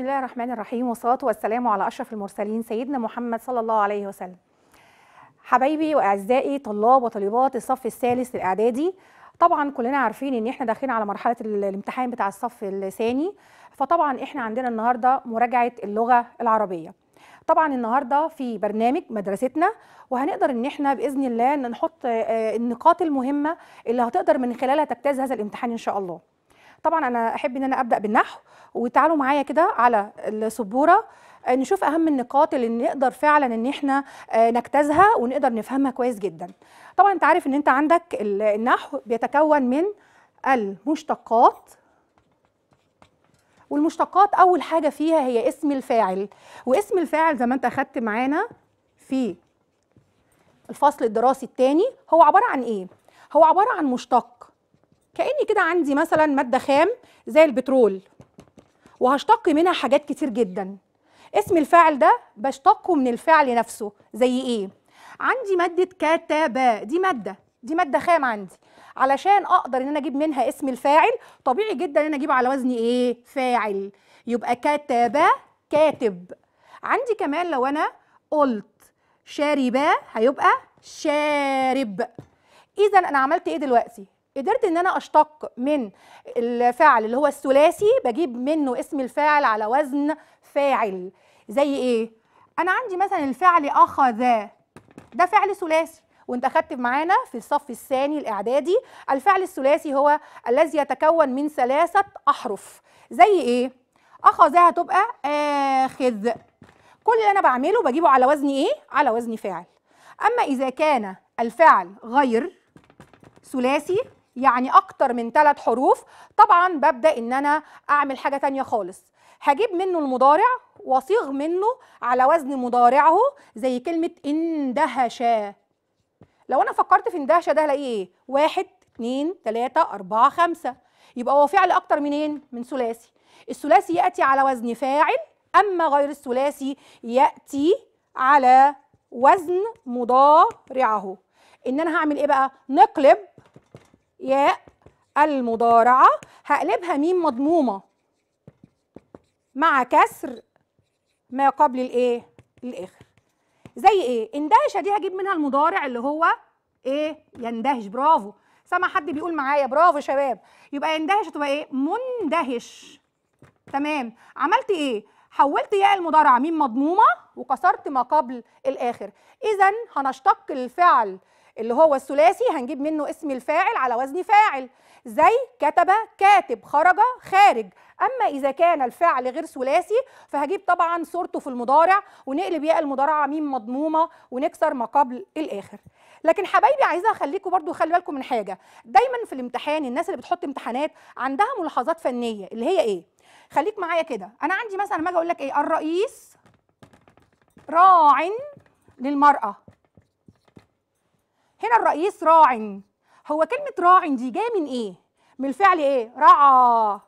بسم الله الرحمن الرحيم والصلاة والسلام على أشرف المرسلين سيدنا محمد صلى الله عليه وسلم حبايبي وأعزائي طلاب وطالبات الصف الثالث الإعدادي طبعا كلنا عارفين ان احنا داخلين على مرحله الامتحان بتاع الصف الثاني فطبعا احنا عندنا النهارده مراجعه اللغه العربيه طبعا النهارده في برنامج مدرستنا وهنقدر ان احنا باذن الله نحط آه، النقاط المهمه اللي هتقدر من خلالها تجتاز هذا الامتحان ان شاء الله طبعا انا احب ان انا ابدا بالنحو وتعالوا معايا كده على السبوره آه، نشوف اهم النقاط اللي نقدر فعلا ان احنا آه، نجتازها ونقدر نفهمها كويس جدا طبعا انت عارف ان انت عندك النحو بيتكون من المشتقات والمشتقات اول حاجه فيها هي اسم الفاعل واسم الفاعل زي ما انت اخدت معانا في الفصل الدراسي الثاني هو عباره عن ايه هو عباره عن مشتق كأني كده عندي مثلا مادة خام زي البترول وهشتق منها حاجات كتير جدا اسم الفاعل ده بشتقه من الفعل نفسه زي ايه عندي مادة كتابة دي مادة دي مادة خام عندي علشان اقدر ان انا اجيب منها اسم الفاعل طبيعي جدا ان انا اجيبه على وزن ايه فاعل يبقى كتابة كاتب عندي كمان لو انا قلت شاربة هيبقى شارب اذا انا عملت ايه دلوقتي قدرت ان انا اشتق من الفعل اللي هو الثلاثي بجيب منه اسم الفاعل على وزن فاعل زي ايه انا عندي مثلا الفعل اخذ ده فعل ثلاثي وانت خدت معانا في الصف الثاني الاعدادي الفعل الثلاثي هو الذي يتكون من ثلاثه احرف زي ايه اخذ هتبقى اخذ كل اللي انا بعمله بجيبه على وزن ايه على وزن فاعل اما اذا كان الفعل غير ثلاثي يعني اكتر من ثلاث حروف طبعا ببدا ان انا اعمل حاجه تانية خالص هجيب منه المضارع واصيغ منه على وزن مضارعه زي كلمه اندهشا لو انا فكرت في اندهشا ده هلاقيه ايه واحد اتنين تلاته اربعه خمسه يبقى هو فعل اكتر منين إيه؟ من ثلاثي الثلاثي ياتي على وزن فاعل اما غير الثلاثي ياتي على وزن مضارعه ان انا هعمل ايه بقى نقلب ياء المضارعة هقلبها ميم مضمومة مع كسر ما قبل الايه الاخر زي ايه اندهش دي هجيب منها المضارع اللي هو ايه يندهش برافو سامع حد بيقول معايا برافو شباب يبقى يندهش هتبقى ايه مندهش تمام عملت ايه حولت ياء المضارعه ميم مضمومه وكسرت ما قبل الاخر اذا هنشتق الفعل اللي هو الثلاثي هنجيب منه اسم الفاعل على وزن فاعل زي كتب كاتب خرج خارج اما اذا كان الفعل غير ثلاثي فهجيب طبعا صورته في المضارع ونقلب ياء المضارعه ميم مضمومه ونكسر ما قبل الاخر لكن حبايبي عايزه اخليكم برضو خلي بالكم من حاجه دايما في الامتحان الناس اللي بتحط امتحانات عندها ملاحظات فنيه اللي هي ايه خليك معايا كده انا عندي مثلا ما اجي اقول لك ايه الرئيس راع للمراه هنا الرئيس راعٍ هو كلمة راعٍ دي جاية من إيه؟ من الفعل إيه؟ رعى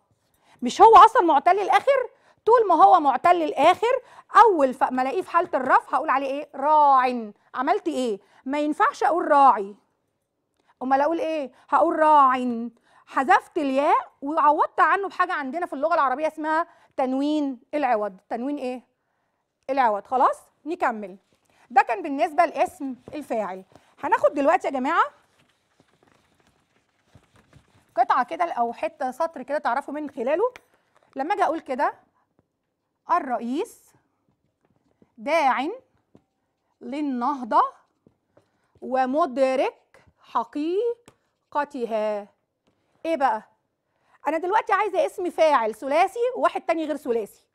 مش هو أصلا معتل الآخر؟ طول ما هو معتل الآخر أول ما ألاقيه في حالة الرف هقول عليه إيه؟ راعٍ عملت إيه؟ ما ينفعش أقول راعي أمال أقول إيه؟ هقول راعٍ حذفت الياء وعوضت عنه بحاجة عندنا في اللغة العربية اسمها تنوين العوض تنوين إيه؟ العوض خلاص؟ نكمل ده كان بالنسبة لاسم الفاعل هناخد دلوقتي يا جماعه قطعه كده او حته سطر كده تعرفوا من خلاله لما اجي اقول كده الرئيس داع للنهضه ومدرك حقيقتها ايه بقى انا دلوقتي عايزه اسم فاعل ثلاثي وواحد تاني غير ثلاثي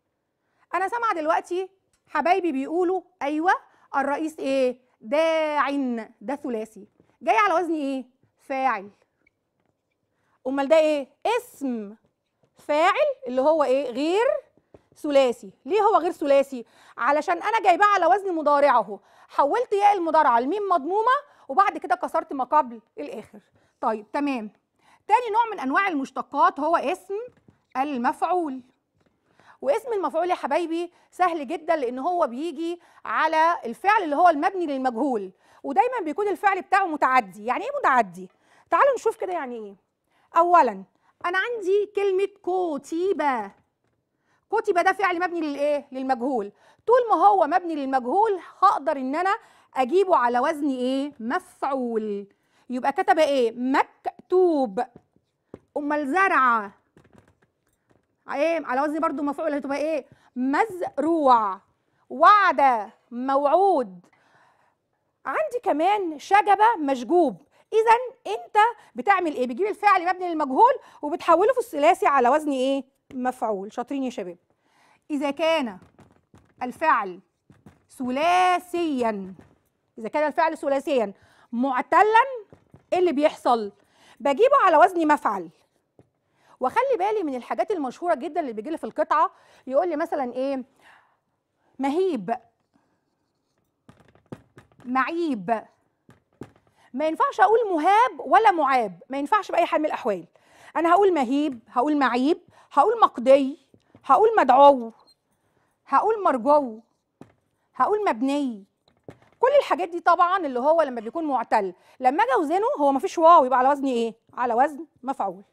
انا سامعه دلوقتي حبايبي بيقولوا ايوه الرئيس ايه داع ده ثلاثي جاي على وزن ايه فاعل امال ده ايه اسم فاعل اللي هو ايه غير ثلاثي ليه هو غير ثلاثي علشان انا جايباه على وزن مضارع اهو حولت ياء المضارعه لميم مضمومه وبعد كده كسرت ما قبل الاخر طيب تمام تاني نوع من انواع المشتقات هو اسم المفعول واسم المفعول يا حبايبي سهل جدا لان هو بيجي على الفعل اللي هو المبني للمجهول ودايما بيكون الفعل بتاعه متعدي يعني ايه متعدي تعالوا نشوف كده يعني ايه اولا انا عندي كلمه كتيبه كتيبه ده فعل مبني للايه للمجهول طول ما هو مبني للمجهول هقدر ان انا اجيبه على وزن ايه مفعول يبقى كتب ايه مكتوب امال زرع ايه على وزن برضو مفعول هتبقى ايه مزروع وعد موعود عندي كمان شجبه مشجوب اذا انت بتعمل ايه بتجيب الفعل مبني للمجهول وبتحوله في الثلاثي على وزن ايه مفعول شاطرين يا شباب اذا كان الفعل ثلاثيا اذا كان الفعل ثلاثيا معتلا ايه اللي بيحصل بجيبه على وزن مفعل واخلي بالي من الحاجات المشهوره جدا اللي بيجي لي في القطعه يقول لي مثلا ايه مهيب معيب ما ينفعش اقول مهاب ولا معاب ما ينفعش باي حال من الاحوال انا هقول مهيب هقول معيب هقول مقدي هقول مدعو هقول مرجو هقول مبني كل الحاجات دي طبعا اللي هو لما بيكون معتل لما اجي اوزنه هو ما فيش واو يبقى على وزن ايه على وزن مفعول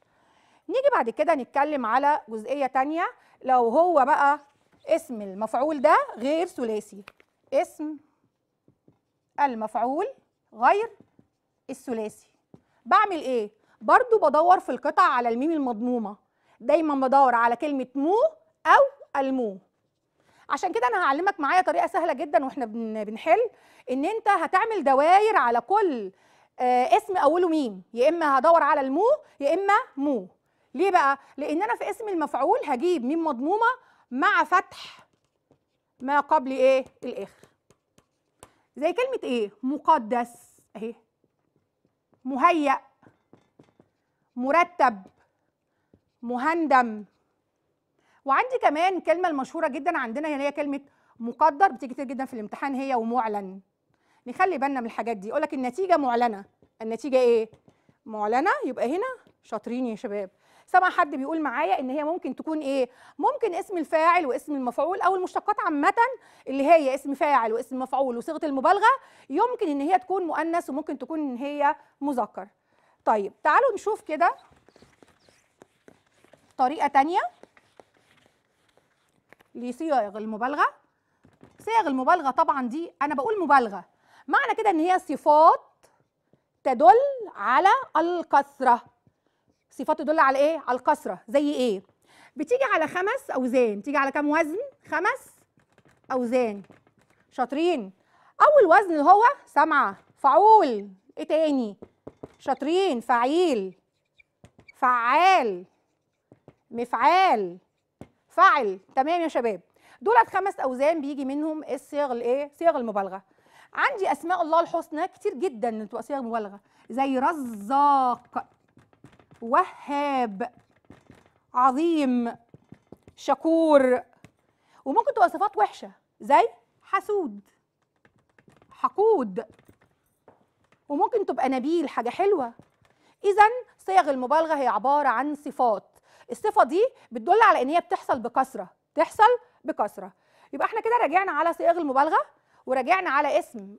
نيجي بعد كده نتكلم على جزئيه تانية لو هو بقى اسم المفعول ده غير ثلاثي اسم المفعول غير الثلاثي بعمل ايه برضو بدور في القطع على الميم المضمومه دايما بدور على كلمه مو او المو عشان كده انا هعلمك معايا طريقه سهله جدا واحنا بنحل ان انت هتعمل دواير على كل آه، اسم اوله ميم يا اما هدور على المو يا اما مو ليه بقى لان انا في اسم المفعول هجيب ميم مضمومه مع فتح ما قبل ايه الاخر زي كلمه ايه مقدس اهي مهيأ مرتب مهندم وعندي كمان كلمه المشهوره جدا عندنا هي كلمه مقدر بتيجي كتير جدا في الامتحان هي ومعلن نخلي بالنا من الحاجات دي يقول لك النتيجه معلنه النتيجه ايه معلنه يبقى هنا شاطرين يا شباب سامع حد بيقول معايا ان هي ممكن تكون ايه ممكن اسم الفاعل واسم المفعول او المشتقات عامه اللي هي اسم فاعل واسم مفعول وصيغه المبالغه يمكن ان هي تكون مؤنث وممكن تكون ان هي مذكر طيب تعالوا نشوف كده طريقه تانية لصيغ المبالغه صيغ المبالغه طبعا دي انا بقول مبالغه معنى كده ان هي صفات تدل على الكثره صفات تدل على ايه على الكسره زي ايه بتيجي على خمس اوزان تيجي على كام وزن خمس اوزان شاطرين اول وزن هو سمعه فعول ايه تاني شاطرين فعيل فعال مفعال فعل تمام يا شباب دولت خمس اوزان بيجي منهم الصيغ الايه صيغ المبالغه عندي اسماء الله الحسنى كتير جدا تبقى صيغ مبالغه زي رزاق وهاب عظيم شكور وممكن تبقى صفات وحشه زي حسود حقود وممكن تبقى نبيل حاجه حلوه اذا صيغ المبالغه هي عباره عن صفات الصفه دي بتدل على ان هي بتحصل بكثره تحصل بكثره يبقى احنا كده راجعنا على صيغ المبالغه وراجعنا على اسم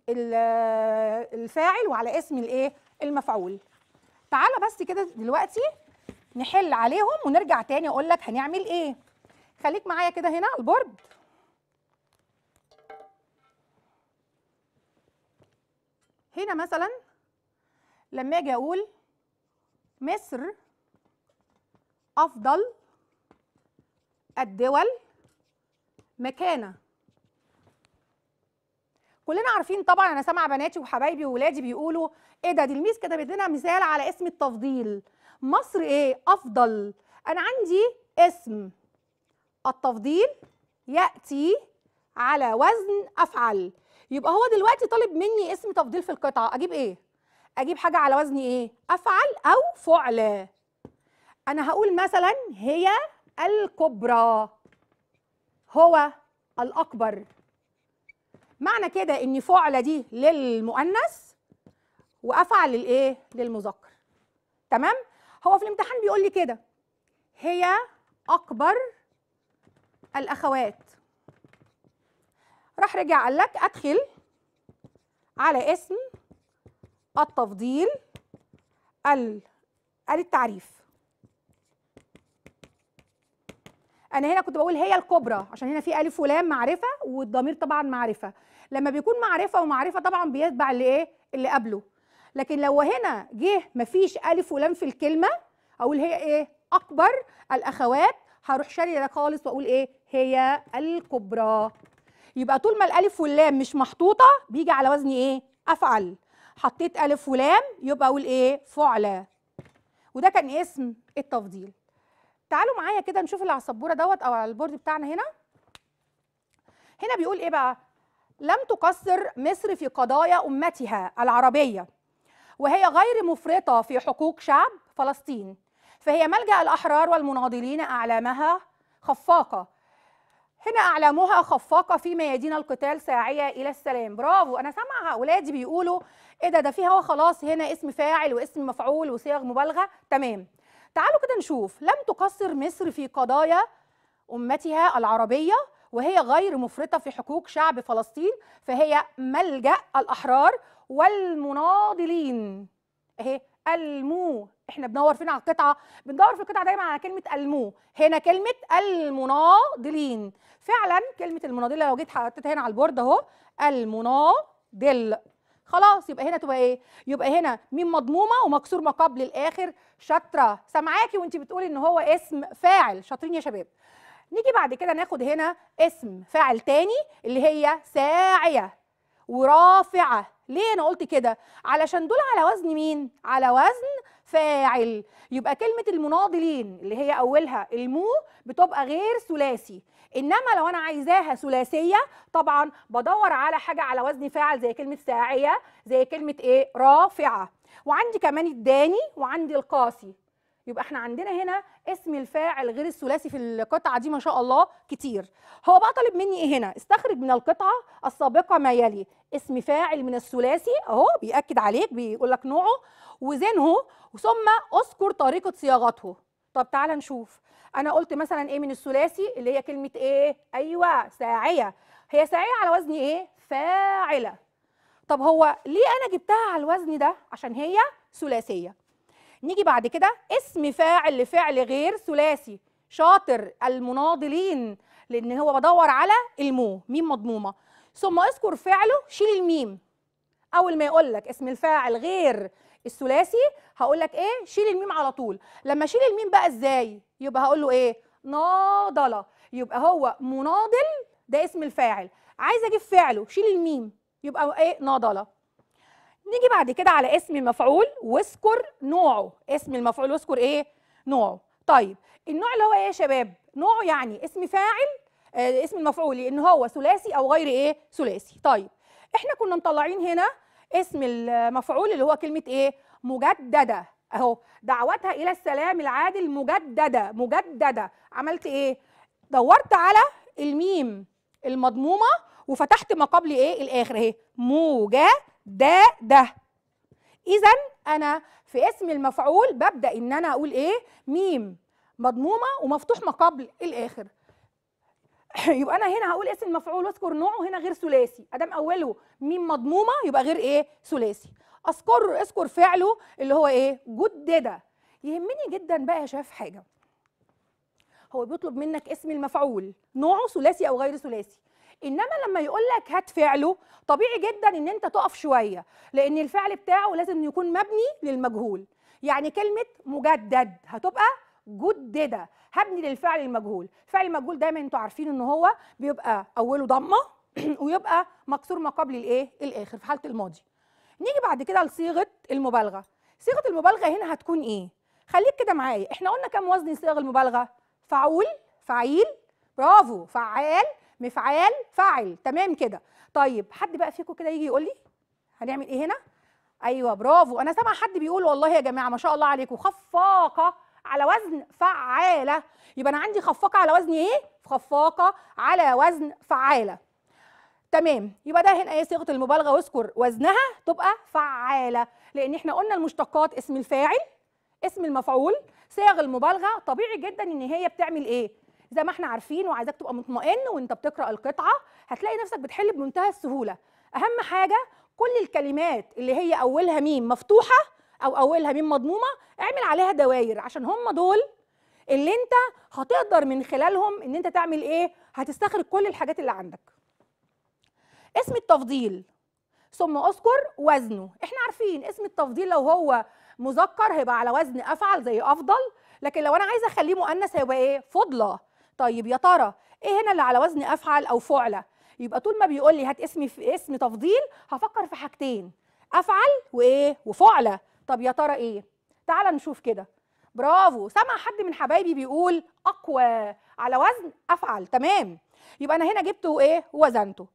الفاعل وعلى اسم الايه المفعول تعالى بس كده دلوقتي نحل عليهم ونرجع تاني اقول لك هنعمل ايه خليك معايا كده هنا على البورد هنا مثلا لما اجي اقول مصر افضل الدول مكانه كلنا عارفين طبعا انا سامعه بناتي وحبايبي وولادي بيقولوا ايه ده دي الميس كتبت لنا مثال على اسم التفضيل مصر ايه افضل انا عندي اسم التفضيل ياتي على وزن افعل يبقى هو دلوقتي طالب مني اسم تفضيل في القطعه اجيب ايه اجيب حاجه على وزن ايه افعل او فعل انا هقول مثلا هي الكبرى هو الاكبر معنى كده ان فعلة دي للمؤنث وافعل للايه للمذكر تمام هو في الامتحان بيقول لي كده هي اكبر الاخوات راح رجع قال لك ادخل على اسم التفضيل التعريف انا هنا كنت بقول هي الكبرى عشان هنا في الف ولام معرفه والضمير طبعا معرفه لما بيكون معرفه ومعرفه طبعا بيتبع اللي ايه اللي قبله لكن لو هنا جه مفيش الف ولام في الكلمه اقول هي ايه اكبر الاخوات هروح شاريه ده خالص واقول ايه هي الكبرى يبقى طول ما الالف واللام مش محطوطه بيجي على وزن ايه افعل حطيت الف ولام يبقى اقول ايه فعلى وده كان اسم التفضيل تعالوا معايا كده نشوف اللي على السبوره دوت او على البورد بتاعنا هنا هنا بيقول ايه بقى لم تقصر مصر في قضايا امتها العربيه وهي غير مفرطه في حقوق شعب فلسطين فهي ملجا الاحرار والمناضلين اعلامها خفاقه هنا اعلامها خفاقه في ميادين القتال ساعيه الى السلام برافو انا سامعه اولادي بيقولوا ايه ده ده في وخلاص خلاص هنا اسم فاعل واسم مفعول وصيغ مبالغه تمام تعالوا كده نشوف لم تقصر مصر في قضايا أمتها العربية وهي غير مفرطة في حقوق شعب فلسطين فهي ملجأ الأحرار والمناضلين اهي المو احنا بندور فين على القطعه بندور في القطعه دايما على كلمه المو هنا كلمه المناضلين فعلا كلمه المناضله لو جيت حطيتها هنا على البورد اهو المناضل خلاص يبقى هنا تبقى ايه يبقى هنا ميم مضمومه ومكسور ما قبل الاخر شاطره سامعاكي وانت بتقولي ان هو اسم فاعل شاطرين يا شباب نيجي بعد كده ناخد هنا اسم فاعل تاني اللي هي ساعيه ورافعه ليه انا قلت كده علشان دول على وزن مين على وزن فاعل يبقى كلمة المناضلين اللي هي أولها المو بتبقى غير ثلاثي انما لو انا عايزاها ثلاثيه طبعا بدور على حاجه على وزن فاعل زي كلمه ساعيه زي كلمه ايه رافعه وعندي كمان الداني وعندي القاسي يبقى احنا عندنا هنا اسم الفاعل غير الثلاثي في القطعه دي ما شاء الله كتير هو بقى طالب مني ايه هنا استخرج من القطعه السابقه ما يلي اسم فاعل من الثلاثي اهو بياكد عليك بيقول لك نوعه وزنه ثم اذكر طريقه صياغته طب تعالى نشوف انا قلت مثلا ايه من الثلاثي اللي هي كلمه ايه ايوه ساعيه هي ساعيه على وزن ايه فاعله طب هو ليه انا جبتها على الوزن ده عشان هي ثلاثيه نيجي بعد كده اسم فاعل لفعل غير ثلاثي شاطر المناضلين لان هو بدور على المو ميم مضمومه ثم اذكر فعله شيل الميم اول ما يقول لك اسم الفاعل غير الثلاثي هقول لك ايه شيل الميم على طول لما اشيل الميم بقى ازاي يبقى هقول له ايه ناضله يبقى هو مناضل ده اسم الفاعل عايز اجيب فعله شيل الميم يبقى ايه ناضله نيجي بعد كده على اسم المفعول واذكر نوعه اسم المفعول واذكر ايه نوعه طيب النوع اللي هو ايه يا شباب نوعه يعني اسم فاعل آه اسم المفعول لان هو ثلاثي او غير ايه ثلاثي طيب احنا كنا مطلعين هنا اسم المفعول اللي هو كلمه ايه مجدده اهو دعوتها الى السلام العادل مجدده مجدده عملت ايه دورت على الميم المضمومه وفتحت ما قبل ايه الاخر اهي مجدده اذا انا في اسم المفعول ببدا ان انا اقول ايه ميم مضمومه ومفتوح ما قبل الاخر يبقى انا هنا هقول اسم المفعول واذكر نوعه هنا غير ثلاثي ادام اوله ميم مضمومه يبقى غير ايه ثلاثي اذكر اذكر فعله اللي هو ايه جدد يهمني جدا بقى يا شايف حاجه هو بيطلب منك اسم المفعول نوعه ثلاثي او غير ثلاثي انما لما يقول لك هات فعله طبيعي جدا ان انت تقف شويه لان الفعل بتاعه لازم يكون مبني للمجهول يعني كلمه مجدد هتبقى جدده هبني للفعل المجهول الفعل المجهول دايما انتوا عارفين ان هو بيبقى اوله ضمه ويبقى مكسور ما قبل الايه الاخر في حاله الماضي نيجي بعد كده لصيغه المبالغه صيغه المبالغه هنا هتكون ايه خليك كده معايا احنا قلنا كام وزن صيغ المبالغه فعول فعيل برافو فعال مفعال فاعل تمام كده طيب حد بقى فيكم كده يجي يقول لي هنعمل ايه هنا ايوه برافو انا سامع حد بيقول والله يا جماعه ما شاء الله عليكم خفاقه على وزن فعاله يبقى انا عندي خفاقه على وزن ايه خفاقه على وزن فعاله تمام يبقى ده هنا ايه صيغه المبالغه واذكر وزنها تبقى فعاله لان احنا قلنا المشتقات اسم الفاعل اسم المفعول صيغ المبالغه طبيعي جدا ان هي بتعمل ايه زي ما احنا عارفين وعايزاك تبقى مطمئن وانت بتقرا القطعه هتلاقي نفسك بتحل بمنتهى السهوله اهم حاجه كل الكلمات اللي هي اولها ميم مفتوحه او اولها ميم مضمومه اعمل عليها دواير عشان هم دول اللي انت هتقدر من خلالهم ان انت تعمل ايه هتستخرج كل الحاجات اللي عندك اسم التفضيل ثم اذكر وزنه احنا عارفين اسم التفضيل لو هو مذكر هيبقى على وزن افعل زي افضل لكن لو انا عايزه اخليه مؤنث هيبقى ايه فضله طيب يا ترى ايه هنا اللي على وزن افعل او فعله يبقى طول ما بيقول لي هات اسمي في اسم تفضيل هفكر في حاجتين افعل وايه وفعله طب يا ترى ايه تعال نشوف كده برافو سمع حد من حبايبي بيقول اقوى على وزن افعل تمام يبقى انا هنا جبته ايه وزنته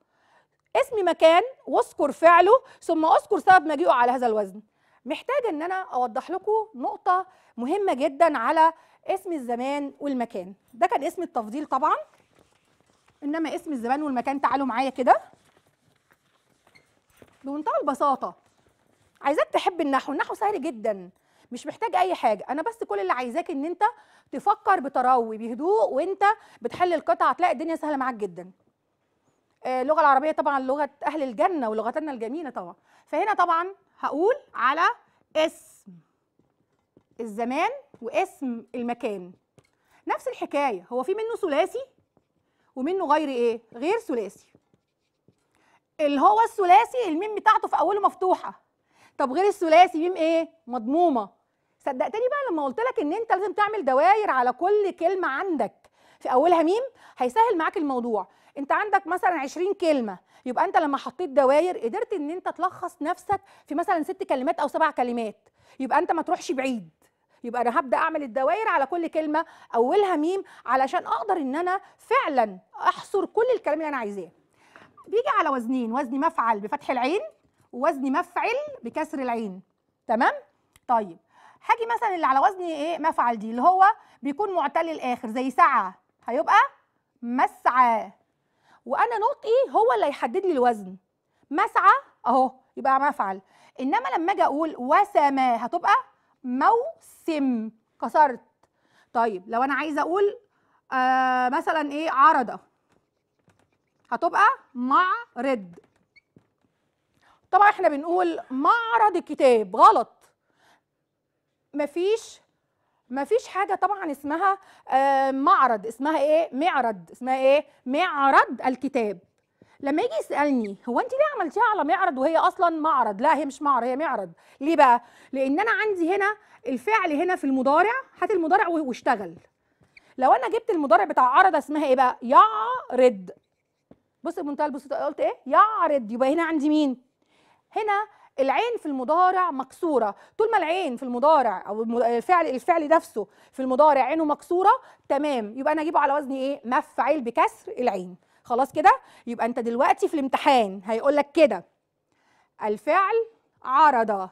اسم مكان واذكر فعله ثم اذكر سبب مجيئه على هذا الوزن محتاجه ان انا اوضح لكم نقطه مهمه جدا على اسم الزمان والمكان ده كان اسم التفضيل طبعا انما اسم الزمان والمكان تعالوا معايا كده بمنتهى البساطه عايزاك تحب النحو النحو سهل جدا مش محتاج اي حاجه انا بس كل اللي عايزاك ان انت تفكر بتروي بهدوء وانت بتحل القطعه هتلاقي الدنيا سهله معاك جدا آه، اللغه العربيه طبعا لغه اهل الجنه ولغتنا الجميله طبعا فهنا طبعا هقول على اسم الزمان واسم المكان نفس الحكايه هو في منه ثلاثي ومنه غير ايه غير ثلاثي اللي هو الثلاثي الميم بتاعته في اوله مفتوحه طب غير الثلاثي ميم ايه مضمومه صدقتني بقى لما قلت لك ان انت لازم تعمل دواير على كل كلمه عندك في اولها ميم هيسهل معاك الموضوع انت عندك مثلا 20 كلمه يبقى انت لما حطيت دواير قدرت ان انت تلخص نفسك في مثلا ست كلمات او سبع كلمات يبقى انت ما تروحش بعيد يبقى انا هبدا اعمل الدوائر على كل كلمه اولها ميم علشان اقدر ان انا فعلا احصر كل الكلام اللي انا عايزاه بيجي على وزنين وزن مفعل بفتح العين ووزن مفعل بكسر العين تمام طيب هاجي مثلا اللي على وزن ايه مفعل دي اللي هو بيكون معتل الاخر زي سعى هيبقى مسعى وانا نطقي هو اللي هيحدد لي الوزن مسعى اهو يبقى مفعل انما لما اجي اقول وسما هتبقى موسم كسرت طيب لو انا عايزه اقول آه مثلا ايه عرضه هتبقى معرض طبعا احنا بنقول معرض الكتاب غلط مفيش ما فيش حاجه طبعا اسمها آه، معرض اسمها ايه معرض اسمها ايه معرض الكتاب لما يجي يسالني هو انت ليه عملتيها على معرض وهي اصلا معرض لا هي مش معرض هي معرض ليه بقى لان انا عندي هنا الفعل هنا في المضارع هات المضارع واشتغل لو انا جبت المضارع بتاع عرض اسمها ايه بقى يعرض بص بمنتهى البساطه قلت ايه يعرض يبقى هنا عندي مين هنا العين في المضارع مكسوره طول ما العين في المضارع او الفعل الفعل نفسه في المضارع عينه مكسوره تمام يبقى انا اجيبه على وزن ايه مفعل بكسر العين خلاص كده يبقى انت دلوقتي في الامتحان هيقول لك كده الفعل عرض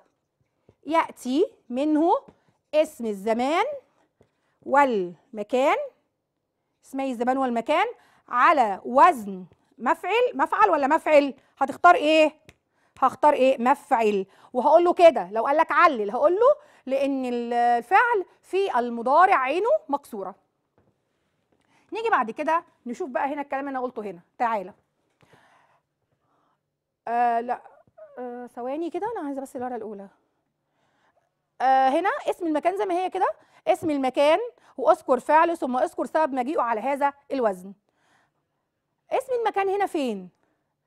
ياتي منه اسم الزمان والمكان اسمي إيه؟ الزمان والمكان على وزن مفعل مفعل ولا مفعل هتختار ايه هختار ايه مفعل وهقول له كده لو قال لك علل هقول له لان الفعل في المضارع عينه مكسوره نيجي بعد كده نشوف بقى هنا الكلام اللي انا قلته هنا تعالى آه لا آه ثواني كده انا عايزه بس الورقه الاولى آه هنا اسم المكان زي ما هي كده اسم المكان واذكر فعل ثم اذكر سبب مجيئه على هذا الوزن اسم المكان هنا فين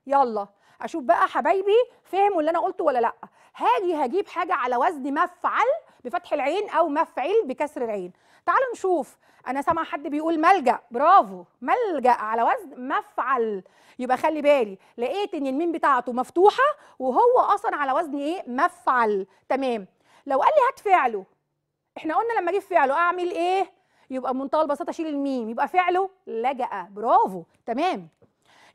يلا اشوف بقى حبايبي فهموا اللي انا قلته ولا لا هاجي هجيب حاجه على وزن مفعل بفتح العين او مفعل بكسر العين تعالوا نشوف انا سامع حد بيقول ملجا برافو ملجا على وزن مفعل يبقى خلي بالي لقيت ان الميم بتاعته مفتوحه وهو اصلا على وزن ايه مفعل تمام لو قال لي هات فعله احنا قلنا لما اجيب فعله اعمل ايه يبقى بمنتهى البساطه اشيل الميم يبقى فعله لجأ برافو تمام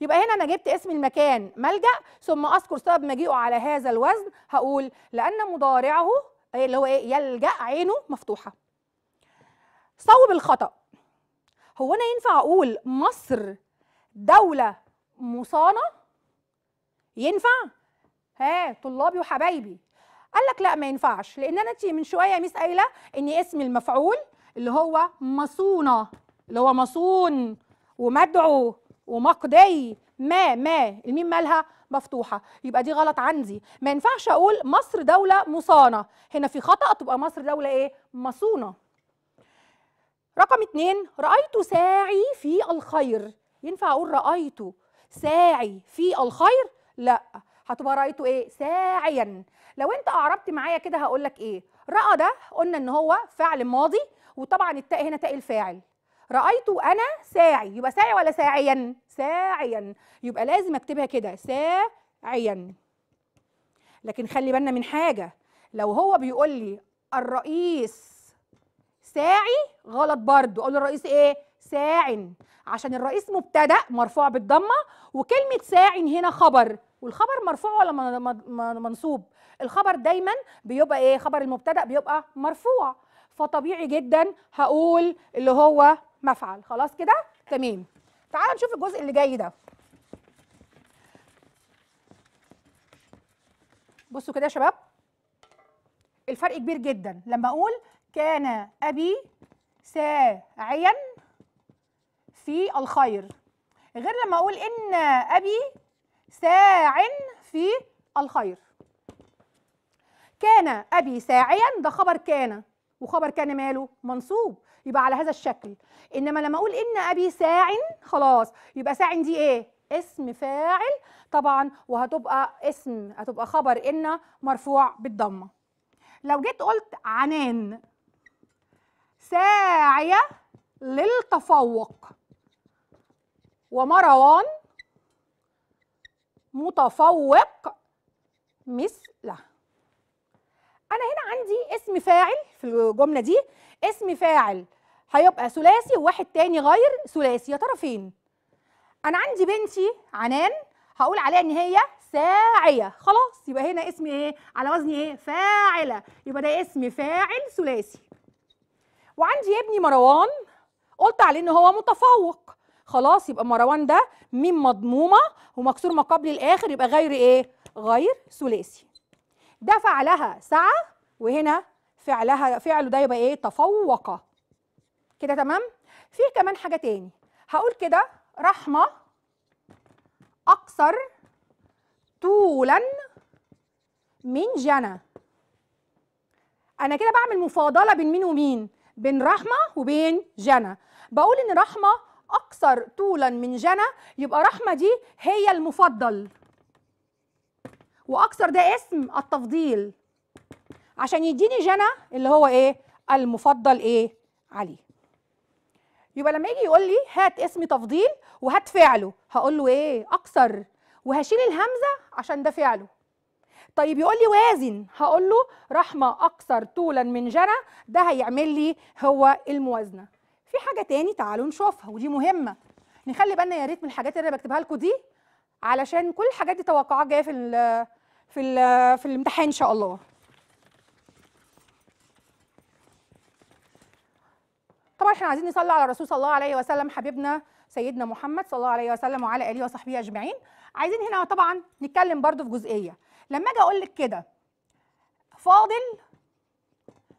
يبقى هنا انا جبت اسم المكان ملجا ثم اذكر سبب مجيئه على هذا الوزن هقول لان مضارعه إيه اللي هو ايه يلجا عينه مفتوحه صوب الخطا هو انا ينفع اقول مصر دوله مصانه ينفع ها طلابي وحبايبي قال لك لا ما ينفعش لان انا من شويه ميس قايله ان اسم المفعول اللي هو مصونه اللي هو مصون ومدعو ومقدي ما ما الميم مالها مفتوحه يبقى دي غلط عندي ما ينفعش اقول مصر دوله مصانه هنا في خطا تبقى مصر دوله ايه مصونه رقم اتنين رايت ساعي في الخير ينفع اقول رايت ساعي في الخير لا هتبقى رايته ايه ساعيا لو انت اعربت معايا كده هقول لك ايه راى ده قلنا ان هو فعل ماضي وطبعا التاء هنا تاء الفاعل رأيت أنا ساعي يبقى ساعي ولا ساعيا؟ ساعيا يبقى لازم أكتبها كده ساعيا لكن خلي بالنا من حاجة لو هو بيقول لي الرئيس ساعي غلط برضه أقول الرئيس إيه؟ ساعن عشان الرئيس مبتدأ مرفوع بالضمة وكلمة ساع هنا خبر والخبر مرفوع ولا منصوب الخبر دايما بيبقى ايه خبر المبتدا بيبقى مرفوع فطبيعي جدا هقول اللي هو مفعل خلاص كده تمام تعال نشوف الجزء اللي جاي ده بصوا كده يا شباب الفرق كبير جدا لما اقول كان ابي ساعيا في الخير غير لما اقول ان ابي ساع في الخير كان ابي ساعيا ده خبر كان وخبر كان ماله منصوب يبقى على هذا الشكل انما لما اقول ان ابي ساع خلاص يبقى ساع دي ايه اسم فاعل طبعا وهتبقى اسم هتبقى خبر ان مرفوع بالضمه لو جيت قلت عنان ساعيه للتفوق ومروان متفوق مثله انا هنا عندي اسم فاعل في الجمله دي اسم فاعل هيبقى ثلاثي وواحد تاني غير ثلاثي يا ترى فين انا عندي بنتي عنان هقول عليها ان هي ساعيه خلاص يبقى هنا اسم ايه على وزن ايه فاعله يبقى ده اسم فاعل ثلاثي وعندي ابني مروان قلت عليه ان هو متفوق خلاص يبقى مروان ده ميم مضمومه ومكسور ما قبل الاخر يبقى غير ايه غير ثلاثي ده فعلها سعى وهنا فعلها فعله ده يبقى ايه تفوق كده تمام في كمان حاجه تاني هقول كده رحمه اقصر طولا من جنى انا كده بعمل مفاضله بين مين ومين بين رحمه وبين جنى بقول ان رحمه اقصر طولا من جنى يبقى رحمه دي هي المفضل واكثر ده اسم التفضيل عشان يديني جنى اللي هو ايه المفضل ايه عليه يبقى لما يجي يقول لي هات اسم تفضيل وهات فعله هقول له ايه اكثر وهشيل الهمزه عشان ده فعله طيب يقول لي وازن هقول له رحمه اكثر طولا من جنى ده هيعمل لي هو الموازنه في حاجه تاني تعالوا نشوفها ودي مهمه نخلي بالنا يا ريت من الحاجات اللي انا بكتبها لكم دي علشان كل الحاجات دي توقعات جايه في الـ في الـ في الامتحان ان شاء الله طبعا احنا عايزين نصلي على الرسول صلى الله عليه وسلم حبيبنا سيدنا محمد صلى الله عليه وسلم وعلى اله وصحبه اجمعين عايزين هنا طبعا نتكلم برضو في جزئيه لما اجي اقول لك كده فاضل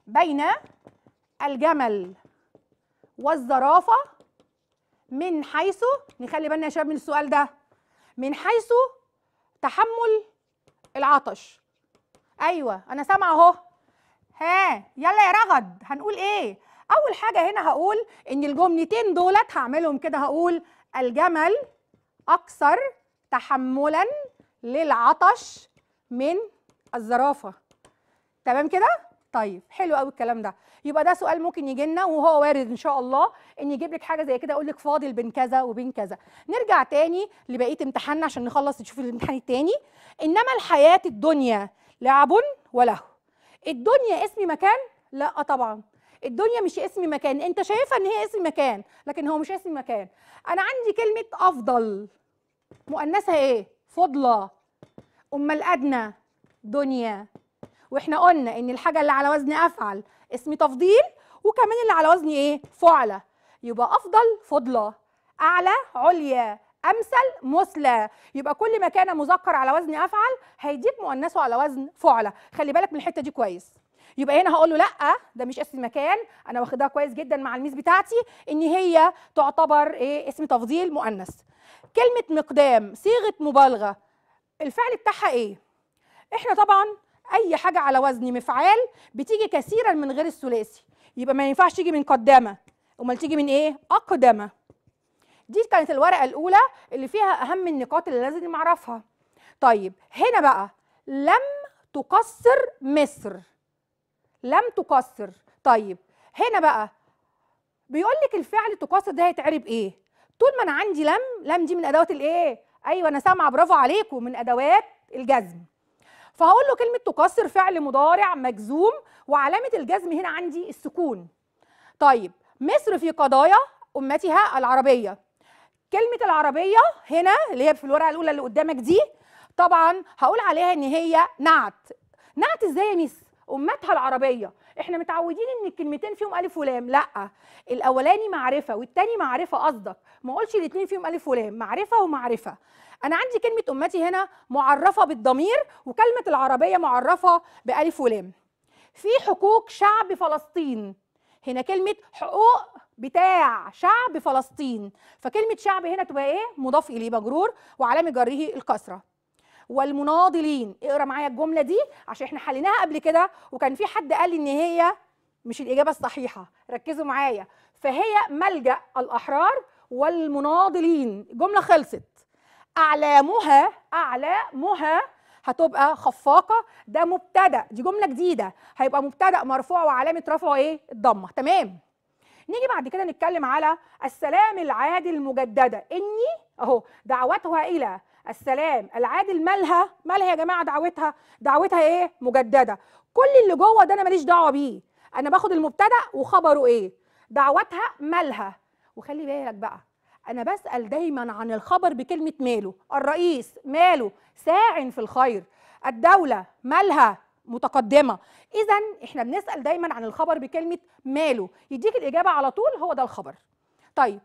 بين الجمل والزرافه من حيث نخلي بالنا يا شباب من السؤال ده من حيث تحمل العطش ايوه انا سامعه اهو ها يلا يا رغد هنقول ايه اول حاجه هنا هقول ان الجملتين دولت هعملهم كده هقول الجمل اكثر تحملا للعطش من الزرافه تمام كده طيب حلو قوي الكلام ده يبقى ده سؤال ممكن يجي لنا وهو وارد ان شاء الله ان يجيب لك حاجه زي كده اقول لك فاضل بين كذا وبين كذا نرجع تاني لبقيه امتحاننا عشان نخلص نشوف الامتحان التاني انما الحياه الدنيا لعب ولهو الدنيا اسم مكان لا طبعا الدنيا مش اسم مكان انت شايفها ان هي اسم مكان لكن هو مش اسم مكان انا عندي كلمه افضل مؤنثها ايه فضلى أم الادنى دنيا واحنا قلنا ان الحاجه اللي على وزن افعل اسم تفضيل وكمان اللي على وزن ايه فعلى يبقى افضل فضلى اعلى عليا امثل مثلى يبقى كل ما كان مذكر على وزن افعل هيديك مؤنثه على وزن فعلى خلي بالك من الحته دي كويس يبقى هنا هقول له لا ده مش اسم مكان انا واخدها كويس جدا مع الميز بتاعتي ان هي تعتبر ايه اسم تفضيل مؤنث كلمه مقدام صيغه مبالغه الفعل بتاعها ايه احنا طبعا اي حاجه على وزن مفعال بتيجي كثيرا من غير الثلاثي يبقى ما ينفعش تيجي من قدامه امال تيجي من ايه اقدمه دي كانت الورقه الاولى اللي فيها اهم النقاط اللي لازم نعرفها طيب هنا بقى لم تقصر مصر لم تقصر طيب هنا بقى بيقول لك الفعل تقصر ده هيتعرب ايه طول ما انا عندي لم لم دي من ادوات الايه ايوه انا سامعه برافو عليكم من ادوات الجزم فهقول له كلمه تقصر فعل مضارع مجزوم وعلامه الجزم هنا عندي السكون طيب مصر في قضايا امتها العربيه كلمه العربيه هنا اللي هي في الورقه الاولى اللي قدامك دي طبعا هقول عليها ان هي نعت نعت ازاي يا ميس امتها العربيه احنا متعودين ان الكلمتين فيهم الف ولام لا الاولاني معرفه والتاني معرفه قصدك ما اقولش الاثنين فيهم الف ولام معرفه ومعرفه انا عندي كلمه امتي هنا معرفه بالضمير وكلمه العربيه معرفه بالف ولام في حقوق شعب فلسطين هنا كلمه حقوق بتاع شعب فلسطين فكلمه شعب هنا تبقى ايه مضاف اليه مجرور وعلامه جره الكسره والمناضلين اقرا معايا الجمله دي عشان احنا حليناها قبل كده وكان في حد قال لي ان هي مش الاجابه الصحيحه ركزوا معايا فهي ملجا الاحرار والمناضلين جمله خلصت اعلامها اعلامها هتبقى خفاقه ده مبتدا دي جمله جديده هيبقى مبتدا مرفوع وعلامه رفعه ايه الضمه تمام نيجي بعد كده نتكلم على السلام العادل المجدده اني اهو دعوتها الى السلام العادل مالها مالها يا جماعه دعوتها دعوتها ايه مجدده كل اللي جوه ده انا ماليش دعوه بيه انا باخد المبتدا وخبره ايه دعوتها مالها وخلي بالك بقى انا بسال دايما عن الخبر بكلمه ماله الرئيس ماله ساعن في الخير الدوله مالها متقدمه اذا احنا بنسال دايما عن الخبر بكلمه ماله يديك الاجابه على طول هو ده الخبر طيب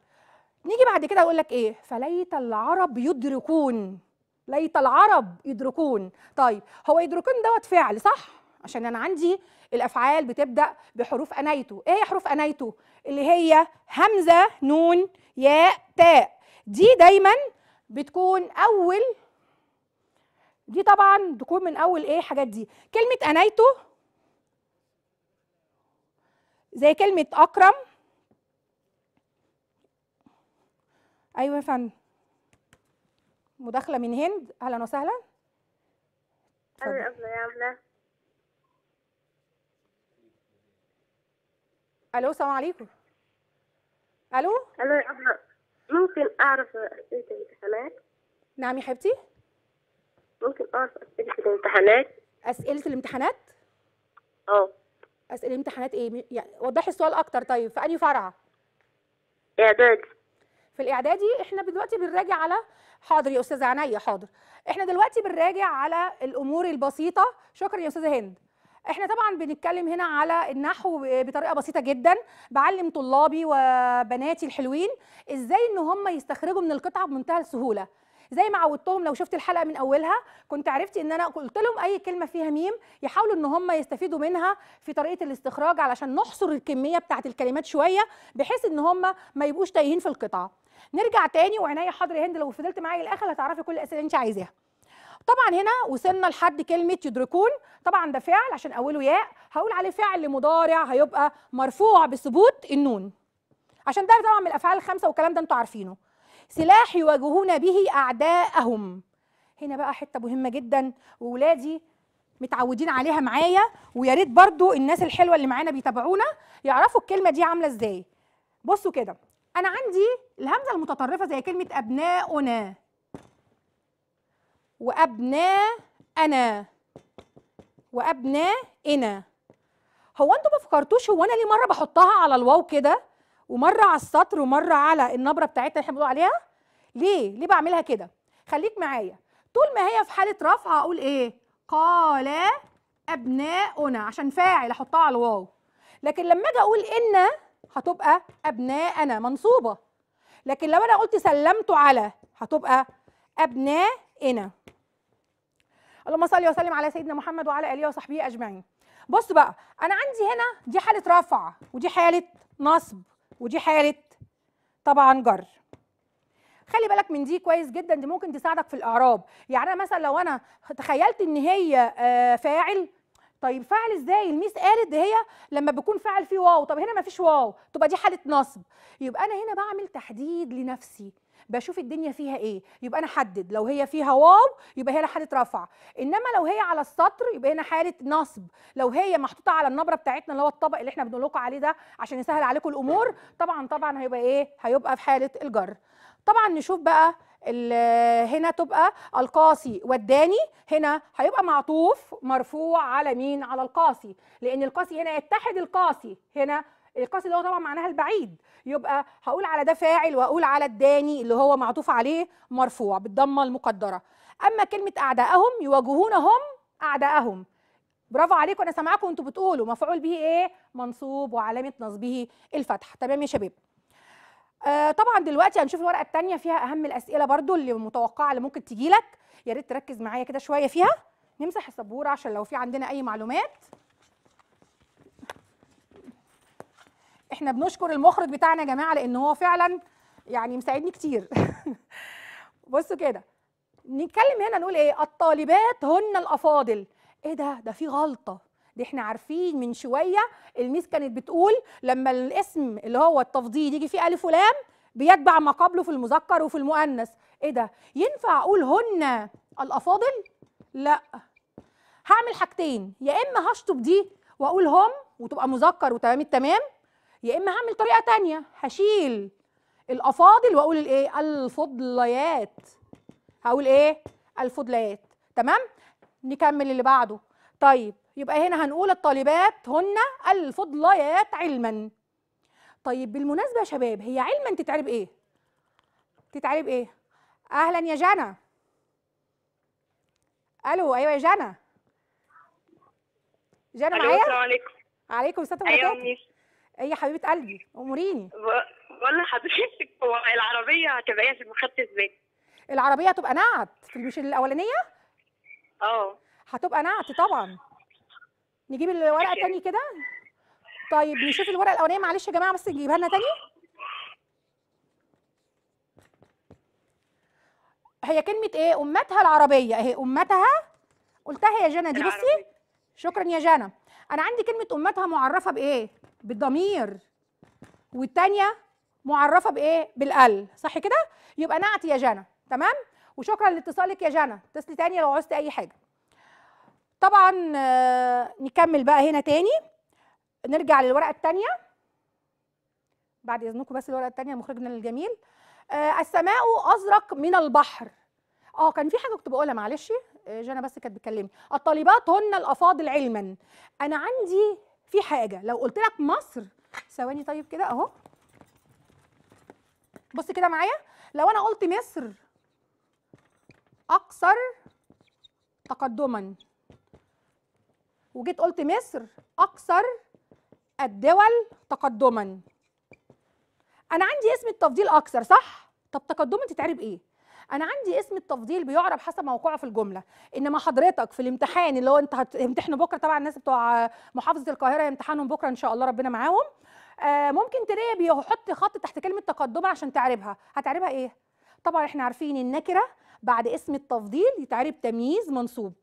نيجي بعد كده اقول لك ايه فليت العرب يدركون ليت العرب يدركون طيب هو يدركون دوت فعل صح عشان انا عندي الافعال بتبدا بحروف انايته ايه هي حروف انايته اللي هي همزه نون ياء تاء دي دايما بتكون اول دي طبعا تكون من اول ايه حاجات دي كلمه انايته زي كلمه اكرم ايوه يا فندم مداخله من هند اهلا وسهلا اهلا اهلا يا عمله الو السلام عليكم الو الو يا عمله ممكن اعرف اسئله الامتحانات نعم يا حبيبتي ممكن اعرف اسئله الامتحانات اسئله الامتحانات اه اسئله الامتحانات ايه يعني وضحي السؤال اكتر طيب في انهي فرع اعدادي في الاعدادي احنا دلوقتي بنراجع على حاضر يا استاذه عناية حاضر احنا دلوقتي بنراجع على الامور البسيطه شكرا يا استاذه هند احنا طبعا بنتكلم هنا على النحو بطريقه بسيطه جدا بعلم طلابي وبناتي الحلوين ازاي ان هم يستخرجوا من القطعه بمنتهى السهوله زي ما عودتهم لو شفت الحلقه من اولها كنت عرفتي ان انا قلت لهم اي كلمه فيها ميم يحاولوا ان هم يستفيدوا منها في طريقه الاستخراج علشان نحصر الكميه بتاعه الكلمات شويه بحيث ان هم ما يبقوش تايهين في القطعه نرجع تاني وعناية حضر هند لو فضلت معايا للاخر هتعرفي كل الاسئله اللي انت عايزاها طبعا هنا وصلنا لحد كلمه يدركون طبعا ده فعل عشان اوله ياء هقول عليه فعل مضارع هيبقى مرفوع بثبوت النون عشان ده طبعا من الافعال الخمسه والكلام ده انتوا عارفينه سلاح يواجهون به اعداءهم هنا بقى حته مهمه جدا واولادي متعودين عليها معايا ويا ريت برضو الناس الحلوه اللي معانا بيتابعونا يعرفوا الكلمه دي عامله ازاي بصوا كده انا عندي الهمزه المتطرفه زي كلمه ابناؤنا وابناءنا وابنائنا هو انتوا ما فكرتوش هو انا ليه مره بحطها على الواو كده ومره على السطر ومره على النبره بتاعتها اللي احنا بنقول عليها ليه ليه بعملها كده خليك معايا طول ما هي في حاله رفع اقول ايه قال ابناؤنا عشان فاعل احطها على الواو لكن لما اجي اقول ان هتبقى ابناءنا منصوبه لكن لو انا قلت سلمت على هتبقى ابنائنا اللهم صل وسلم على سيدنا محمد وعلى اله وصحبه اجمعين بص بقى انا عندي هنا دي حاله رفع ودي حاله نصب ودي حاله طبعا جر خلي بالك من دي كويس جدا دي ممكن تساعدك في الاعراب يعني انا مثلا لو انا تخيلت ان هي آه، فاعل طيب فعل ازاي الميس قالت هي لما بيكون فعل فيه واو طب هنا ما فيش واو تبقى دي حاله نصب يبقى انا هنا بعمل تحديد لنفسي بشوف الدنيا فيها ايه يبقى انا احدد لو هي فيها واو يبقى هنا حاله رفع انما لو هي على السطر يبقى هنا حاله نصب لو هي محطوطه على النبره بتاعتنا اللي هو الطبق اللي احنا بنقول لكم عليه ده عشان يسهل عليكم الامور طبعا طبعا هيبقى ايه هيبقى في حاله الجر طبعا نشوف بقى هنا تبقى القاسي والداني هنا هيبقى معطوف مرفوع على مين على القاسي لان القاسي هنا يتحد القاسي هنا القاسي ده طبعا معناها البعيد يبقى هقول على ده فاعل واقول على الداني اللي هو معطوف عليه مرفوع بالضمه المقدره اما كلمه اعدائهم يواجهون هم اعدائهم برافو عليكم انا سامعاكم وانتوا بتقولوا مفعول به ايه منصوب وعلامه نصبه الفتح تمام يا شباب آه، طبعا دلوقتي هنشوف الورقه الثانيه فيها اهم الاسئله برضو اللي متوقعه اللي ممكن تجي لك يا ريت تركز معايا كده شويه فيها نمسح السبوره عشان لو في عندنا اي معلومات احنا بنشكر المخرج بتاعنا يا جماعه لان هو فعلا يعني مساعدني كتير بصوا كده نتكلم هنا نقول ايه الطالبات هن الافاضل ايه ده ده في غلطه دي احنا عارفين من شويه الميس كانت بتقول لما الاسم اللي هو التفضيل يجي فيه الف ولام بيتبع ما قبله في المذكر وفي المؤنث ايه ده ينفع اقول هن الافاضل لا هعمل حاجتين يا اما هشطب دي واقول هم وتبقى مذكر وتمام التمام يا اما هعمل طريقه تانية هشيل الافاضل واقول الايه الفضليات هقول ايه الفضليات تمام نكمل اللي بعده طيب يبقى هنا هنقول الطالبات هن الفضليات علما طيب بالمناسبه يا شباب هي علما تتعرب ايه تتعرب ايه اهلا يا جانا الو ايوه يا جانا جانا معايا السلام عليكم عليكم السلام عليكم ايه يا حبيبه قلبي اموريني بقول لحضرتك هو العربيه هتبقى إيه في المخدة ازاي العربيه هتبقى نعت في مش الاولانيه اه هتبقى نعت طبعا نجيب الورقه الثانيه كده طيب نشوف الورقه الاولانيه معلش يا جماعه بس نجيبها لنا تاني هي كلمه ايه امتها العربيه اهي امتها قلتها يا جنى دي بصي شكرا يا جنى انا عندي كلمه امتها معرفه بايه بالضمير والتانيه معرفه بايه بالال صح كده يبقى نعت يا جنى تمام وشكرا لاتصالك يا جنى اتصلي تاني لو عوزتي اي حاجه طبعا آه، نكمل بقى هنا تاني نرجع للورقه التانية بعد اذنكم بس الورقه التانية مخرجنا الجميل آه السماء ازرق من البحر اه كان في حاجه كنت بقولها معلش آه، جانا بس كانت بتكلمني الطالبات هن الافاضل علما انا عندي في حاجه لو قلت لك مصر ثواني طيب كده اهو بص كده معايا لو انا قلت مصر اكثر تقدما وجيت قلت مصر اكثر الدول تقدما انا عندي اسم التفضيل اكثر صح طب تقدما تتعرب ايه انا عندي اسم التفضيل بيعرب حسب موقعه في الجمله انما حضرتك في الامتحان اللي هو انت هتمتحنه بكره طبعا الناس بتوع محافظه القاهره يمتحنهم بكره ان شاء الله ربنا معاهم آه ممكن تلاقي بيحط خط تحت كلمه تقدما عشان تعربها هتعربها ايه طبعا احنا عارفين النكره بعد اسم التفضيل يتعرب تمييز منصوب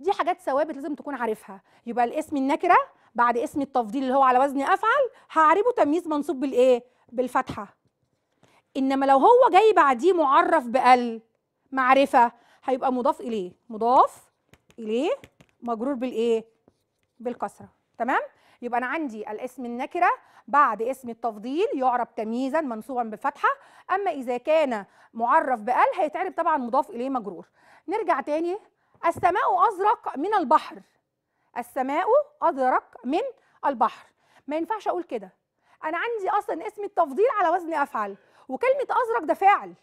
دي حاجات ثوابت لازم تكون عارفها يبقى الاسم النكره بعد اسم التفضيل اللي هو على وزن افعل هعربه تمييز منصوب بالايه بالفتحه انما لو هو جاي بعديه معرف بال معرفه هيبقى مضاف اليه مضاف اليه مجرور بالايه بالكسره تمام يبقى انا عندي الاسم النكره بعد اسم التفضيل يعرب تمييزا منصوبا بفتحه اما اذا كان معرف بال هيتعرب طبعا مضاف اليه مجرور نرجع تاني السماء أزرق من البحر السماء أزرق من البحر ما ينفعش أقول كده أنا عندي أصلا اسم التفضيل على وزن أفعل وكلمة أزرق ده فعل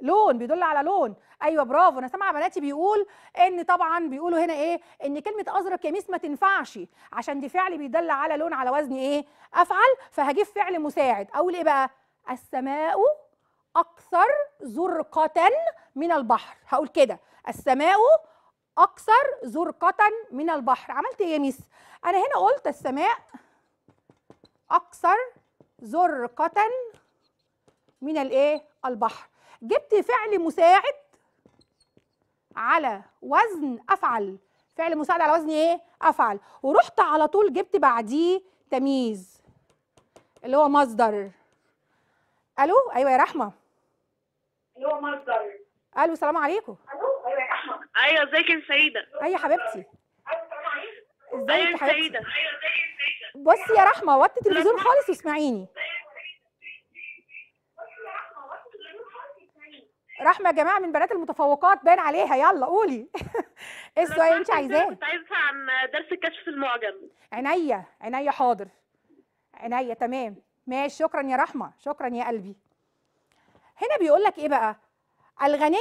لون بيدل على لون ايوه برافو انا سامعه بناتي بيقول ان طبعا بيقولوا هنا ايه ان كلمه ازرق يا ميس ما تنفعش عشان دي فعل بيدل على لون على وزن ايه افعل فهجيب فعل مساعد اقول ايه بقى السماء اكثر زرقه من البحر هقول كده السماء أكثر زرقة من البحر عملت إيه يا ميس؟ أنا هنا قلت السماء أكثر زرقة من الإيه؟ البحر جبت فعل مساعد على وزن أفعل فعل مساعد على وزن إيه؟ أفعل ورحت على طول جبت بعديه تمييز اللي هو مصدر ألو أيوة يا رحمة اللي هو مصدر ألو السلام عليكم ألو ايوه ازيك يا سيده ايوه حبيبتي ازيك يا أيوة، حبيبتي بصي يا رحمه وطي التلفزيون خالص واسمعيني رحمه يا جماعه من بنات المتفوقات باين عليها يلا قولي ايه السؤال اللي انت عايزاه كنت عايزه عن درس كشف المعجم عينيا عينيا حاضر عينيا تمام ماشي شكرا يا رحمه شكرا يا قلبي هنا بيقول لك ايه بقى الغني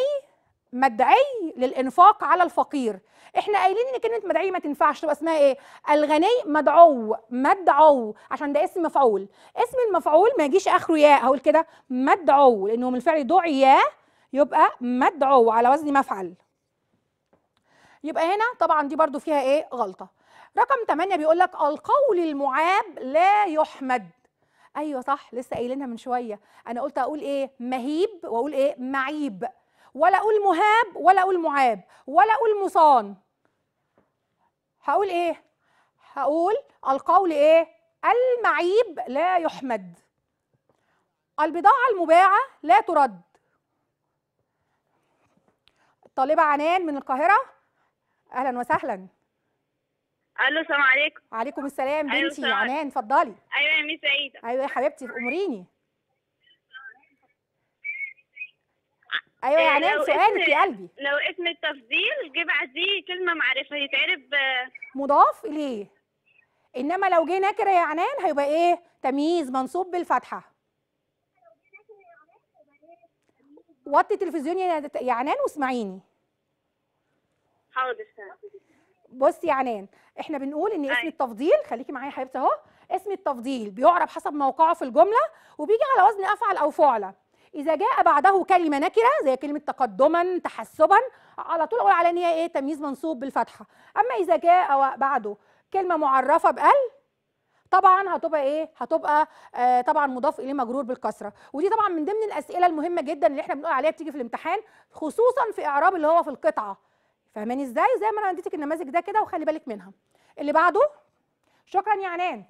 مدعي للانفاق على الفقير احنا قايلين ان كلمه مدعي ما تنفعش تبقى اسمها ايه الغني مدعو مدعو عشان ده اسم مفعول اسم المفعول ما يجيش اخره ياء هقول كده مدعو لانه من فعل دعيا يبقى مدعو على وزن مفعل يبقى هنا طبعا دي برضو فيها ايه غلطه رقم 8 بيقول لك القول المعاب لا يحمد ايوه صح لسه قايلينها من شويه انا قلت اقول ايه مهيب واقول ايه معيب ولا اقول مهاب ولا اقول معاب ولا اقول مصان هقول ايه هقول القول ايه المعيب لا يحمد البضاعه المباعه لا ترد الطالبه عنان من القاهره اهلا وسهلا الو السلام عليكم وعليكم السلام بنتي أيوة، عنان اتفضلي ايوه يا ميس سعيده ايوه يا حبيبتي امريني ايوه يعني ايه سؤال في قلبي لو اسم التفضيل جه بعديه كلمه معرفه يتعرف مضاف ليه انما لو جه نكره يا عنان هيبقى ايه تمييز منصوب بالفتحه وطي تلفزيوني يا عنان واسمعيني حاضر بصي يا عنان احنا بنقول ان اسم أيوة. التفضيل خليكي معايا يا حبيبتي اهو اسم التفضيل بيعرب حسب موقعه في الجمله وبيجي على وزن افعل او فعله اذا جاء بعده كلمه نكره زي كلمه تقدما تحسبا على طول اقول على ان هي ايه تمييز منصوب بالفتحه اما اذا جاء بعده كلمه معرفه بال طبعا هتبقى ايه هتبقى آه طبعا مضاف اليه مجرور بالكسره ودي طبعا من ضمن الاسئله المهمه جدا اللي احنا بنقول عليها بتيجي في الامتحان خصوصا في اعراب اللي هو في القطعه فاهماني ازاي زي ما انا اديتك النماذج ده كده وخلي بالك منها اللي بعده شكرا يا عنان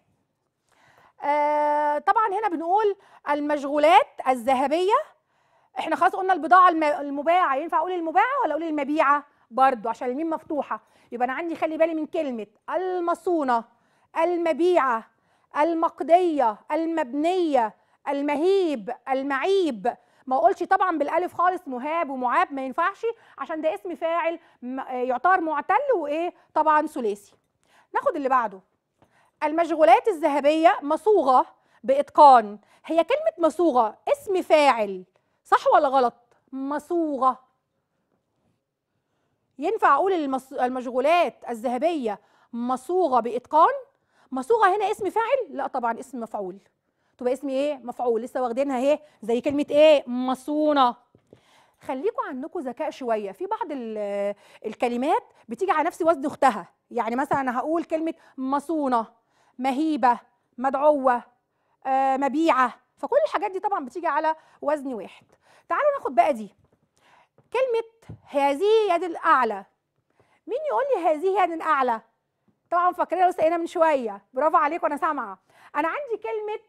آه، طبعا هنا بنقول المشغولات الذهبيه احنا خلاص قلنا البضاعه المباعه ينفع اقول المباعه ولا اقول المبيعه برضو عشان الميم مفتوحه يبقى انا عندي خلي بالي من كلمه المصونه المبيعه المقديه المبنيه المهيب المعيب ما اقولش طبعا بالالف خالص مهاب ومعاب ما ينفعش عشان ده اسم فاعل يعتبر معتل وايه طبعا ثلاثي ناخد اللي بعده المشغولات الذهبية مصوغة بإتقان هي كلمة مصوغة اسم فاعل صح ولا غلط؟ مصوغة ينفع أقول المص... المشغولات الذهبية مصوغة بإتقان؟ مصوغة هنا اسم فاعل؟ لا طبعا اسم مفعول تبقى اسم ايه؟ مفعول لسه واخدينها اهي زي كلمة ايه؟ مصونة خليكوا عنكم ذكاء شوية في بعض الكلمات بتيجي على نفس وزن أختها يعني مثلا هقول كلمة مصونة مهيبه مدعوه آه، مبيعه فكل الحاجات دي طبعا بتيجي على وزن واحد تعالوا ناخد بقى دي كلمه هذه يد الاعلى مين يقول لي هذه يد الاعلى طبعا فاكرينها لسه قايلها من شويه برافو عليكم وانا سامعه انا عندي كلمه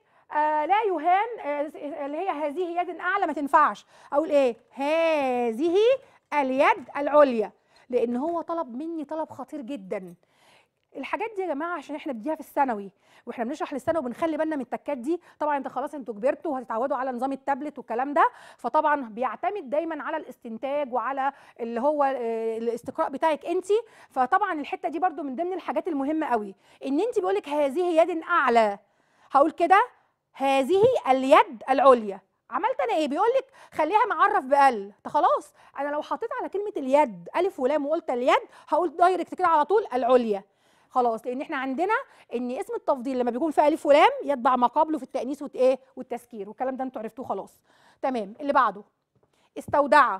آه لا يهان آه، اللي هي هذه يد اعلى ما تنفعش اقول ايه هذه اليد العليا لان هو طلب مني طلب خطير جدا الحاجات دي يا جماعه عشان احنا بديها في الثانوي واحنا بنشرح للثانوي وبنخلي بالنا من التكات دي طبعا انت خلاص انتوا كبرتوا وهتتعودوا على نظام التابلت والكلام ده فطبعا بيعتمد دايما على الاستنتاج وعلى اللي هو آه، الاستقراء بتاعك انت فطبعا الحته دي برده من ضمن الحاجات المهمه قوي ان انت بيقول لك هذه يد اعلى هقول كده هذه اليد العليا عملت انا ايه بيقول لك خليها معرف بقل طب خلاص انا لو حطيت على كلمه اليد الف ولام وقلت اليد هقول دايركت كده على طول العليا خلاص لان احنا عندنا ان اسم التفضيل لما بيكون في الف ولام يتبع ما قبله في التانيث وايه والتذكير والكلام ده انتوا عرفتوه خلاص تمام اللي بعده استودع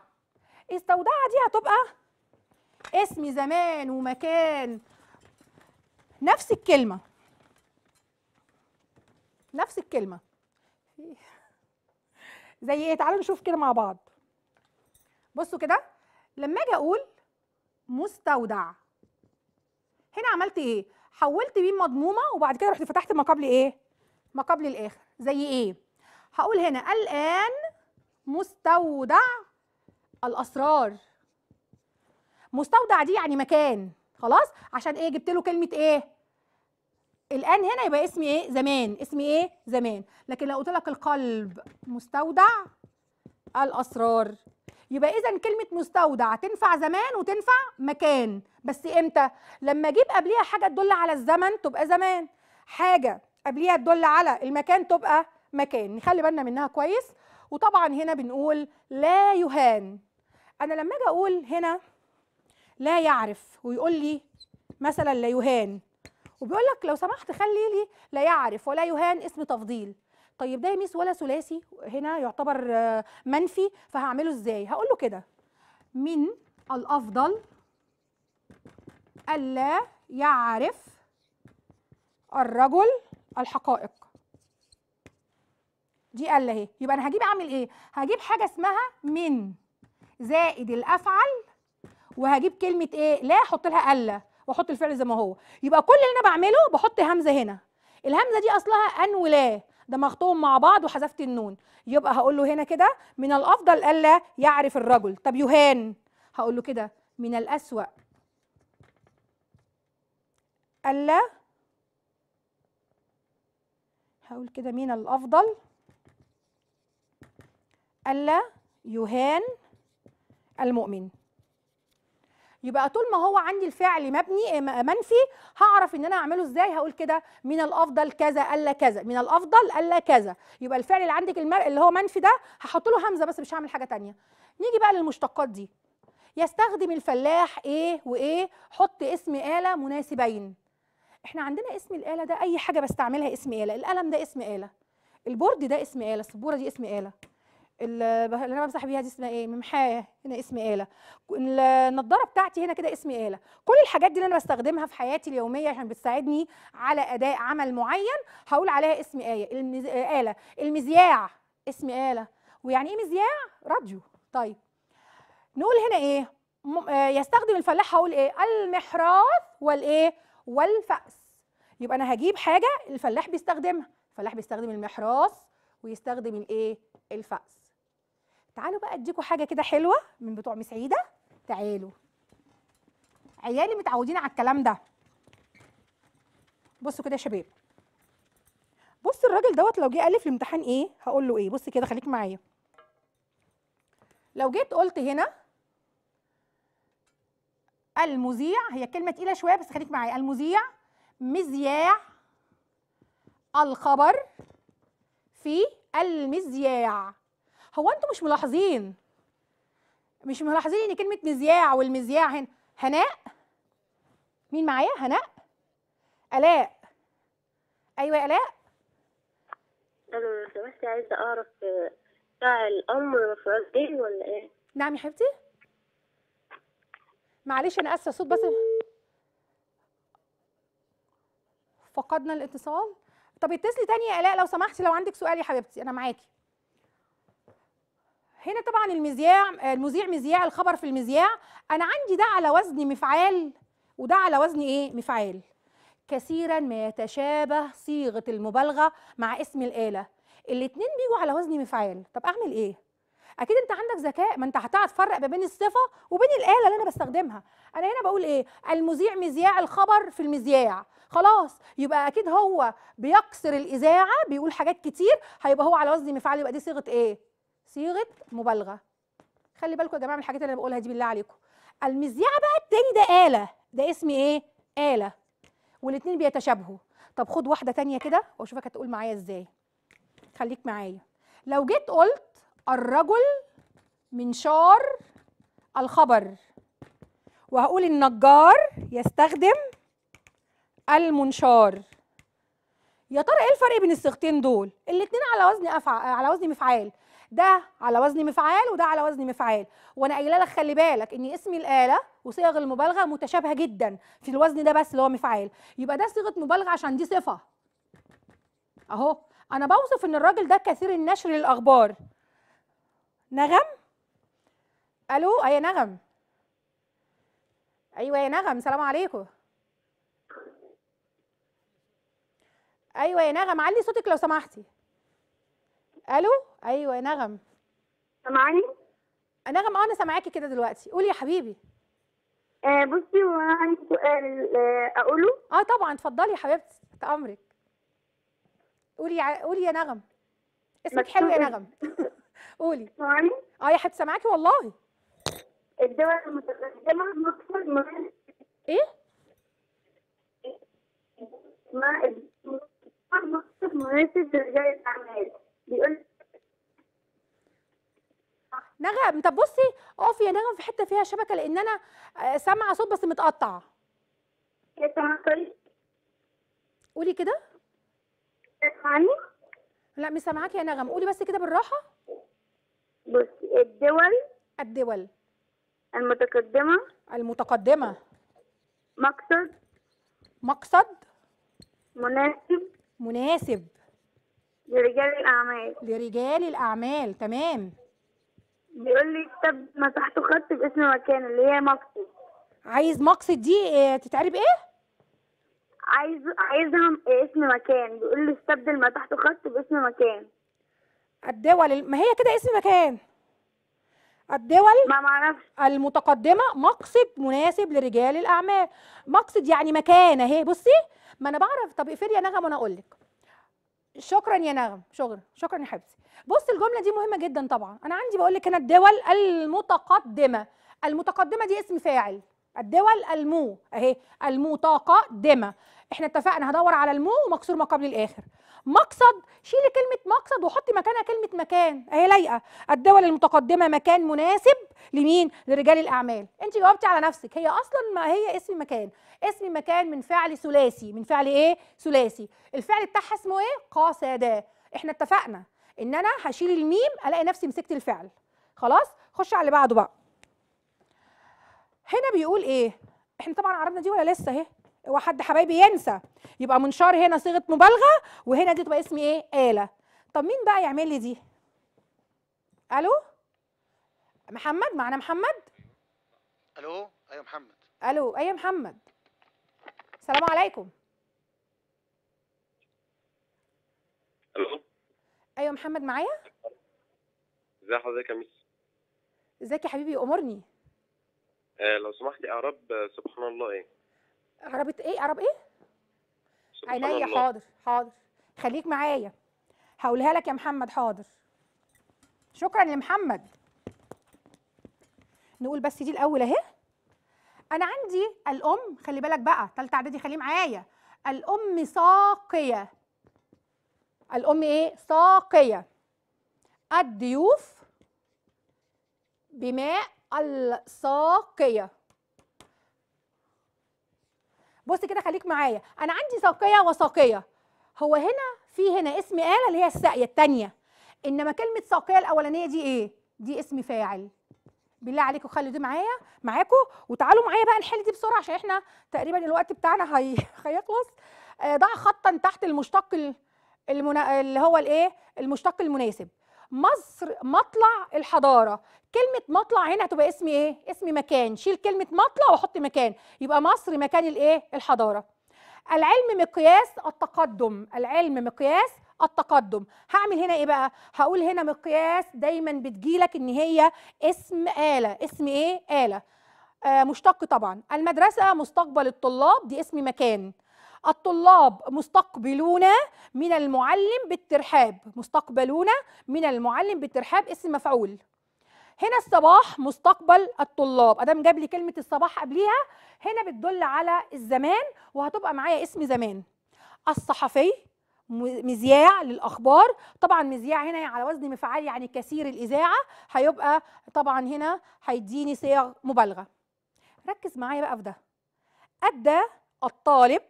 استودع دي هتبقى اسم زمان ومكان نفس الكلمه نفس الكلمه زي ايه تعالوا نشوف كده مع بعض بصوا كده لما اجي اقول مستودع هنا عملت ايه حولت بين مضمومه وبعد كده رحت فتحت ما قبل ايه ما قبل الاخر زي ايه هقول هنا الان مستودع الاسرار مستودع دي يعني مكان خلاص عشان ايه جبت له كلمه ايه الان هنا يبقى اسمي ايه زمان اسمي ايه زمان لكن لو قلت لك القلب مستودع الاسرار يبقى اذا كلمه مستودع تنفع زمان وتنفع مكان بس امتى لما اجيب قبليها حاجه تدل على الزمن تبقى زمان حاجه قبليها تدل على المكان تبقى مكان نخلي بالنا منها كويس وطبعا هنا بنقول لا يهان انا لما اجي اقول هنا لا يعرف ويقول لي مثلا لا يهان وبيقول لك لو سمحت خلي لي لا يعرف ولا يهان اسم تفضيل طيب ده ميس ولا ثلاثي هنا يعتبر آه، منفي فهعمله ازاي هقول له كده من الافضل الا يعرف الرجل الحقائق دي الا اهي يبقى انا هجيب اعمل ايه هجيب حاجه اسمها من زائد الافعل وهجيب كلمه ايه لا احط لها الا واحط الفعل زي ما هو يبقى كل اللي انا بعمله بحط همزه هنا الهمزه دي اصلها ان ولا دمغتهم مع بعض وحذفت النون يبقى هقول له هنا كده من الافضل الا يعرف الرجل طب يهان هقول له كده من الاسوا الا هقول كده من الافضل الا يهان المؤمن يبقى طول ما هو عندي الفعل مبني آه، منفي هعرف ان انا اعمله ازاي هقول كده من الافضل كذا الا كذا من الافضل الا كذا يبقى الفعل اللي عندك اللي هو منفي ده هحط له همزه بس مش هعمل حاجه ثانيه نيجي بقى للمشتقات دي يستخدم الفلاح ايه وايه حط اسم آلة مناسبين احنا عندنا اسم الآلة ده اي حاجه بستعملها اسم آلة القلم ده اسم آلة البورد ده اسم آلة السبوره دي اسم آلة اللي انا بمسح بيها دي اسمها ايه ممحاه هنا اسمي اله النضاره بتاعتي هنا كده اسمي اله كل الحاجات دي اللي انا بستخدمها في حياتي اليوميه عشان بتساعدني على اداء عمل معين هقول عليها اسم ايه المز... اله المذياع اسم اله ويعني ايه مذياع راديو طيب نقول هنا ايه م... آه يستخدم الفلاح هقول ايه المحراث والايه والفأس يبقى انا هجيب حاجه الفلاح بيستخدمها الفلاح بيستخدم المحراث ويستخدم الايه الفأس تعالوا بقى اديكم حاجه كده حلوه من بتوع مسعيده تعالوا عيالي متعودين على الكلام ده بصوا كده يا شباب بص الراجل دوت لو جه قال لي في الامتحان ايه هقول له ايه بص كده خليك معايا لو جيت قلت هنا المذيع هي كلمه تقيله شويه بس خليك معايا المذيع مذياع الخبر في المذياع هو انتوا مش ملاحظين مش ملاحظين ان كلمه مذياع والمذياع هنا هناء مين معايا هناء الاء ايوه الاء انا لو سمحتي عايزه اعرف فاعل آه، امر مفعول به ولا ايه نعم يا حبيبتي معلش انا اسفه صوت بس فقدنا الاتصال طب اتصلي تاني يا الاء لو سمحتي لو عندك سؤال يا حبيبتي انا معاكي هنا طبعا المذياع المذيع مذياع الخبر في المذياع انا عندي ده على وزن مفعال وده على وزن ايه مفعال كثيرا ما يتشابه صيغه المبالغه مع اسم الاله الاثنين بيجوا على وزن مفعال طب اعمل ايه اكيد انت عندك ذكاء ما انت هتعرف تفرق ما بين الصفه وبين الاله اللي انا بستخدمها انا هنا بقول ايه المذيع مذياع الخبر في المذياع خلاص يبقى اكيد هو بيكسر الاذاعه بيقول حاجات كتير هيبقى هو على وزن مفعال يبقى دي صيغه ايه صيغه مبالغه خلي بالكم يا جماعه من الحاجات اللي انا بقولها دي بالله عليكم المذيعه بقى التاني ده اله ده اسم ايه اله والاتنين بيتشابهوا طب خد واحده تانية كده واشوفك هتقول معايا ازاي خليك معايا لو جيت قلت الرجل منشار الخبر وهقول النجار يستخدم المنشار يا ترى ايه الفرق بين الصيغتين دول الاتنين على وزن أفع... على وزن مفعال ده على وزن مفعال وده على وزن مفعال وانا قايله لك خلي بالك ان اسم الاله وصيغ المبالغه متشابهه جدا في الوزن ده بس اللي هو مفعال يبقى ده صيغه مبالغه عشان دي صفه اهو انا بوصف ان الراجل ده كثير النشر للاخبار نغم الو اي نغم ايوه يا نغم سلام عليكم ايوه يا نغم علي صوتك لو سمحتي الو ايوه يا نغم سامعاني نغم اه انا سامعاكي كده دلوقتي قولي يا حبيبي آه بصي هو انا عندي سؤال آه اقوله اه طبعا اتفضلي يا حبيبتي تحت امرك قولي ع... قولي يا نغم اسمك حلو يا نغم قولي سامعاني اه يا حبيبتي سامعاكي والله الدول المتقدمه مكسب ما ايه ما مكسب مناسب لرجال الاعمال بيقول نغم طب بصي اقفي يا نغم في حته فيها شبكه لان انا آه، سامعه صوت بس متقطع قولي كده تسمعني لا مش سامعاكي يا نغم قولي بس كده بالراحه بصي الدول الدول المتقدمه المتقدمه مقصد مقصد مناسب مناسب لرجال الأعمال لرجال الأعمال تمام بيقول لي كتاب مسحته خط باسم مكان اللي هي مقصد عايز مقصد دي إيه تتعرب ايه؟ عايز عايزها اسم مكان بيقول لي استبدل ما تحته خط باسم مكان الدول ما هي كده اسم مكان الدول ما معرفش المتقدمه مقصد مناسب لرجال الاعمال مقصد يعني مكان اهي بصي ما انا بعرف طب اقفلي يا نغم وانا اقول لك شكرا يا نغم شكرا شكرا يا حبيبتي بص الجمله دي مهمه جدا طبعا انا عندي بقول لك هنا الدول المتقدمه المتقدمه دي اسم فاعل الدول المو اهي المتقدمه احنا اتفقنا هدور على المو ومكسور ما قبل الاخر مقصد شيلي كلمه مقصد وحطي مكانها كلمه مكان اهي لايقه الدول المتقدمه مكان مناسب لمين لرجال الاعمال انت جاوبتي على نفسك هي اصلا ما هي اسم مكان اسم مكان من فعل ثلاثي من فعل ايه ثلاثي الفعل بتاعها اسمه ايه قاصدا احنا اتفقنا ان انا هشيل الميم الاقي نفسي مسكت الفعل خلاص خش على اللي بعده بقى هنا بيقول ايه احنا طبعا عرفنا دي ولا لسه اهي هو حد حبايبي ينسى يبقى منشار هنا صيغه مبالغه وهنا دي تبقى اسم ايه اله طب مين بقى يعمل لي دي الو محمد معنا محمد الو ايوه محمد الو ايوه محمد السلام عليكم الو ايوه محمد معايا ازي حضرتك يا ميس ازيك يا حبيبي امرني آه لو سمحتي اعراب سبحان الله ايه عربة ايه عرب ايه سبحان عينيا الله. حاضر حاضر خليك معايا هقولها لك يا محمد حاضر شكرا يا محمد نقول بس دي الاول اهي انا عندي الام خلي بالك بقى ثالثه اعدادي خليه معايا الام ساقيه الام ايه ساقيه الضيوف بماء الساقيه بص كده خليك معايا انا عندي ساقيه وساقيه هو هنا في هنا اسم آلة اللي هي الساقيه الثانيه انما كلمه ساقيه الاولانيه دي ايه دي اسم فاعل بالله عليكم خلوا دي معايا معاكم وتعالوا معايا بقى نحل دي بسرعه عشان احنا تقريبا الوقت بتاعنا هي... هيخلص آه، ضع خطا تحت المشتق المنا... اللي هو الايه المشتق المناسب مصر مطلع الحضاره كلمه مطلع هنا هتبقى اسم ايه اسم مكان شيل كلمه مطلع وحط مكان يبقى مصر مكان الايه الحضاره العلم مقياس التقدم العلم مقياس التقدم هعمل هنا ايه بقى هقول هنا مقياس دايما بتجيلك ان هي اسم آلة اسم ايه آلة آه مشتق طبعا المدرسة مستقبل الطلاب دي اسم مكان الطلاب مستقبلون من المعلم بالترحاب مستقبلون من المعلم بالترحاب اسم مفعول هنا الصباح مستقبل الطلاب ادام جاب لي كلمه الصباح قبليها هنا بتدل على الزمان وهتبقى معايا اسم زمان الصحفي مذياع للاخبار طبعا مذياع هنا على وزن مفعال يعني كثير الاذاعه هيبقى طبعا هنا هيديني صيغ مبالغه ركز معايا بقى في ده ادى الطالب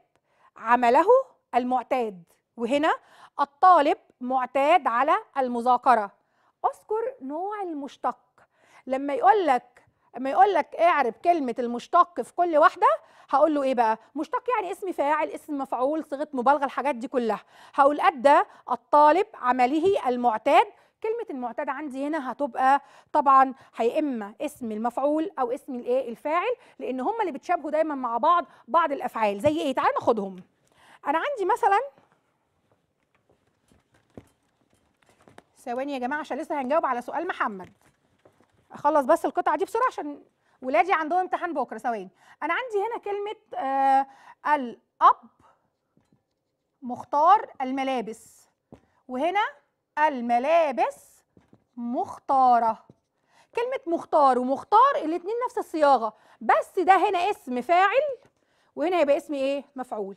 عمله المعتاد وهنا الطالب معتاد على المذاكره اذكر نوع المشتق لما يقول لك اما يقول لك اعرب كلمه المشتق في كل واحده هقول له ايه بقى مشتق يعني اسم فاعل اسم مفعول صيغه مبالغه الحاجات دي كلها هقول ادى الطالب عمله المعتاد كلمة المعتاد عندي هنا هتبقى طبعا هي اما اسم المفعول او اسم الايه الفاعل لان هما اللي بتشابهوا دايما مع بعض بعض الافعال زي ايه تعالى ناخدهم انا عندي مثلا ثواني يا جماعه عشان لسه هنجاوب على سؤال محمد اخلص بس القطعه دي بسرعه عشان ولادي عندهم امتحان بكره ثواني انا عندي هنا كلمه آه الاب مختار الملابس وهنا الملابس مختاره كلمه مختار ومختار الاثنين نفس الصياغه بس ده هنا اسم فاعل وهنا يبقى اسم ايه مفعول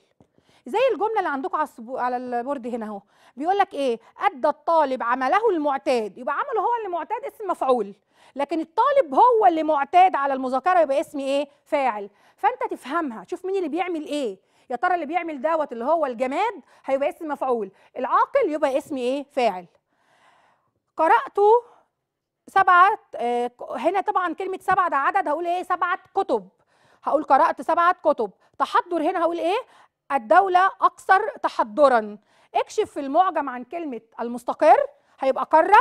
زي الجمله اللي عندكم على على البورد هنا اهو بيقول لك ايه ادى الطالب عمله المعتاد يبقى عمله هو اللي معتاد اسم مفعول لكن الطالب هو اللي معتاد على المذاكره يبقى اسم ايه فاعل فانت تفهمها شوف مين اللي بيعمل ايه يا ترى اللي بيعمل دوت اللي هو الجماد هيبقى اسم مفعول العاقل يبقى اسم ايه فاعل قرات سبعه آه، هنا طبعا كلمه سبعه ده عدد هقول ايه سبعه كتب هقول قرات سبعه كتب تحضر هنا هقول ايه الدوله اكثر تحضرا اكشف في المعجم عن كلمه المستقر هيبقى قاره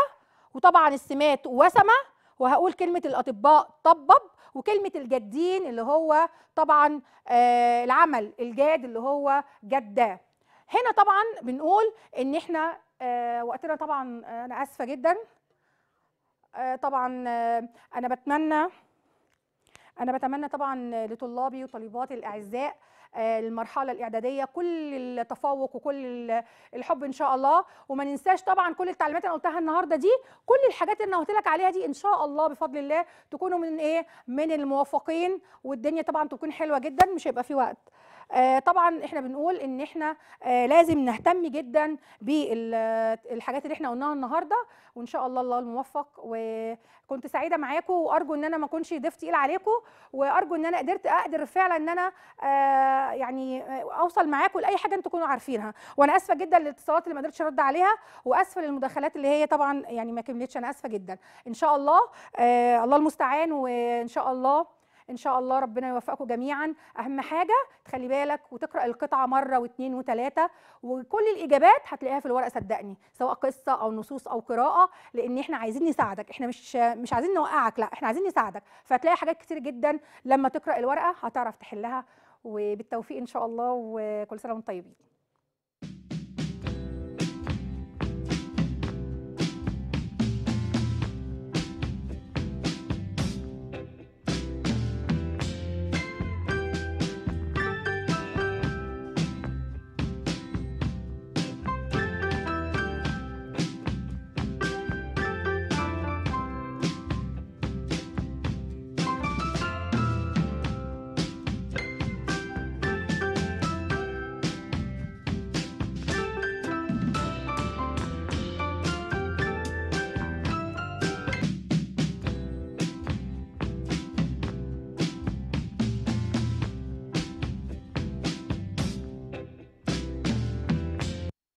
وطبعا السمات وسمه وهقول كلمه الاطباء طبب وكلمه الجادين اللي هو طبعا آه، العمل الجاد اللي هو جدة هنا طبعا بنقول ان احنا آه، وقتنا طبعا آه، انا اسفه جدا طبعا انا بتمنى انا بتمنى طبعا لطلابي وطالباتي الاعزاء آه، المرحله الاعداديه كل التفوق وكل الحب ان شاء الله وما ننساش طبعا كل التعليمات اللي قلتها النهارده دي كل الحاجات اللي انا قلت لك عليها دي ان شاء الله بفضل الله تكونوا من ايه من الموفقين والدنيا طبعا تكون حلوه جدا مش هيبقى في وقت آه طبعا احنا بنقول ان احنا آه لازم نهتم جدا بالحاجات اللي احنا قلناها النهارده وان شاء الله الله الموفق وكنت سعيده معاكم وارجو ان انا ما اكونش ضيف تقيل عليكم وارجو ان انا قدرت اقدر فعلا ان انا آه يعني آه، اوصل معاكم لاي حاجه انتم تكونوا عارفينها وانا اسفه جدا للاتصالات اللي ما قدرتش ارد عليها واسفه للمداخلات اللي هي طبعا يعني ما كملتش انا اسفه جدا ان شاء الله آه الله المستعان وان شاء الله ان شاء الله ربنا يوفقكم جميعا اهم حاجه تخلي بالك وتقرا القطعه مره واثنين وثلاثه وكل الاجابات هتلاقيها في الورقه صدقني سواء قصه او نصوص او قراءه لان احنا عايزين نساعدك احنا مش مش عايزين نوقعك لا احنا عايزين نساعدك فهتلاقي حاجات كتير جدا لما تقرا الورقه هتعرف تحلها وبالتوفيق ان شاء الله وكل سنه وانتم طيبين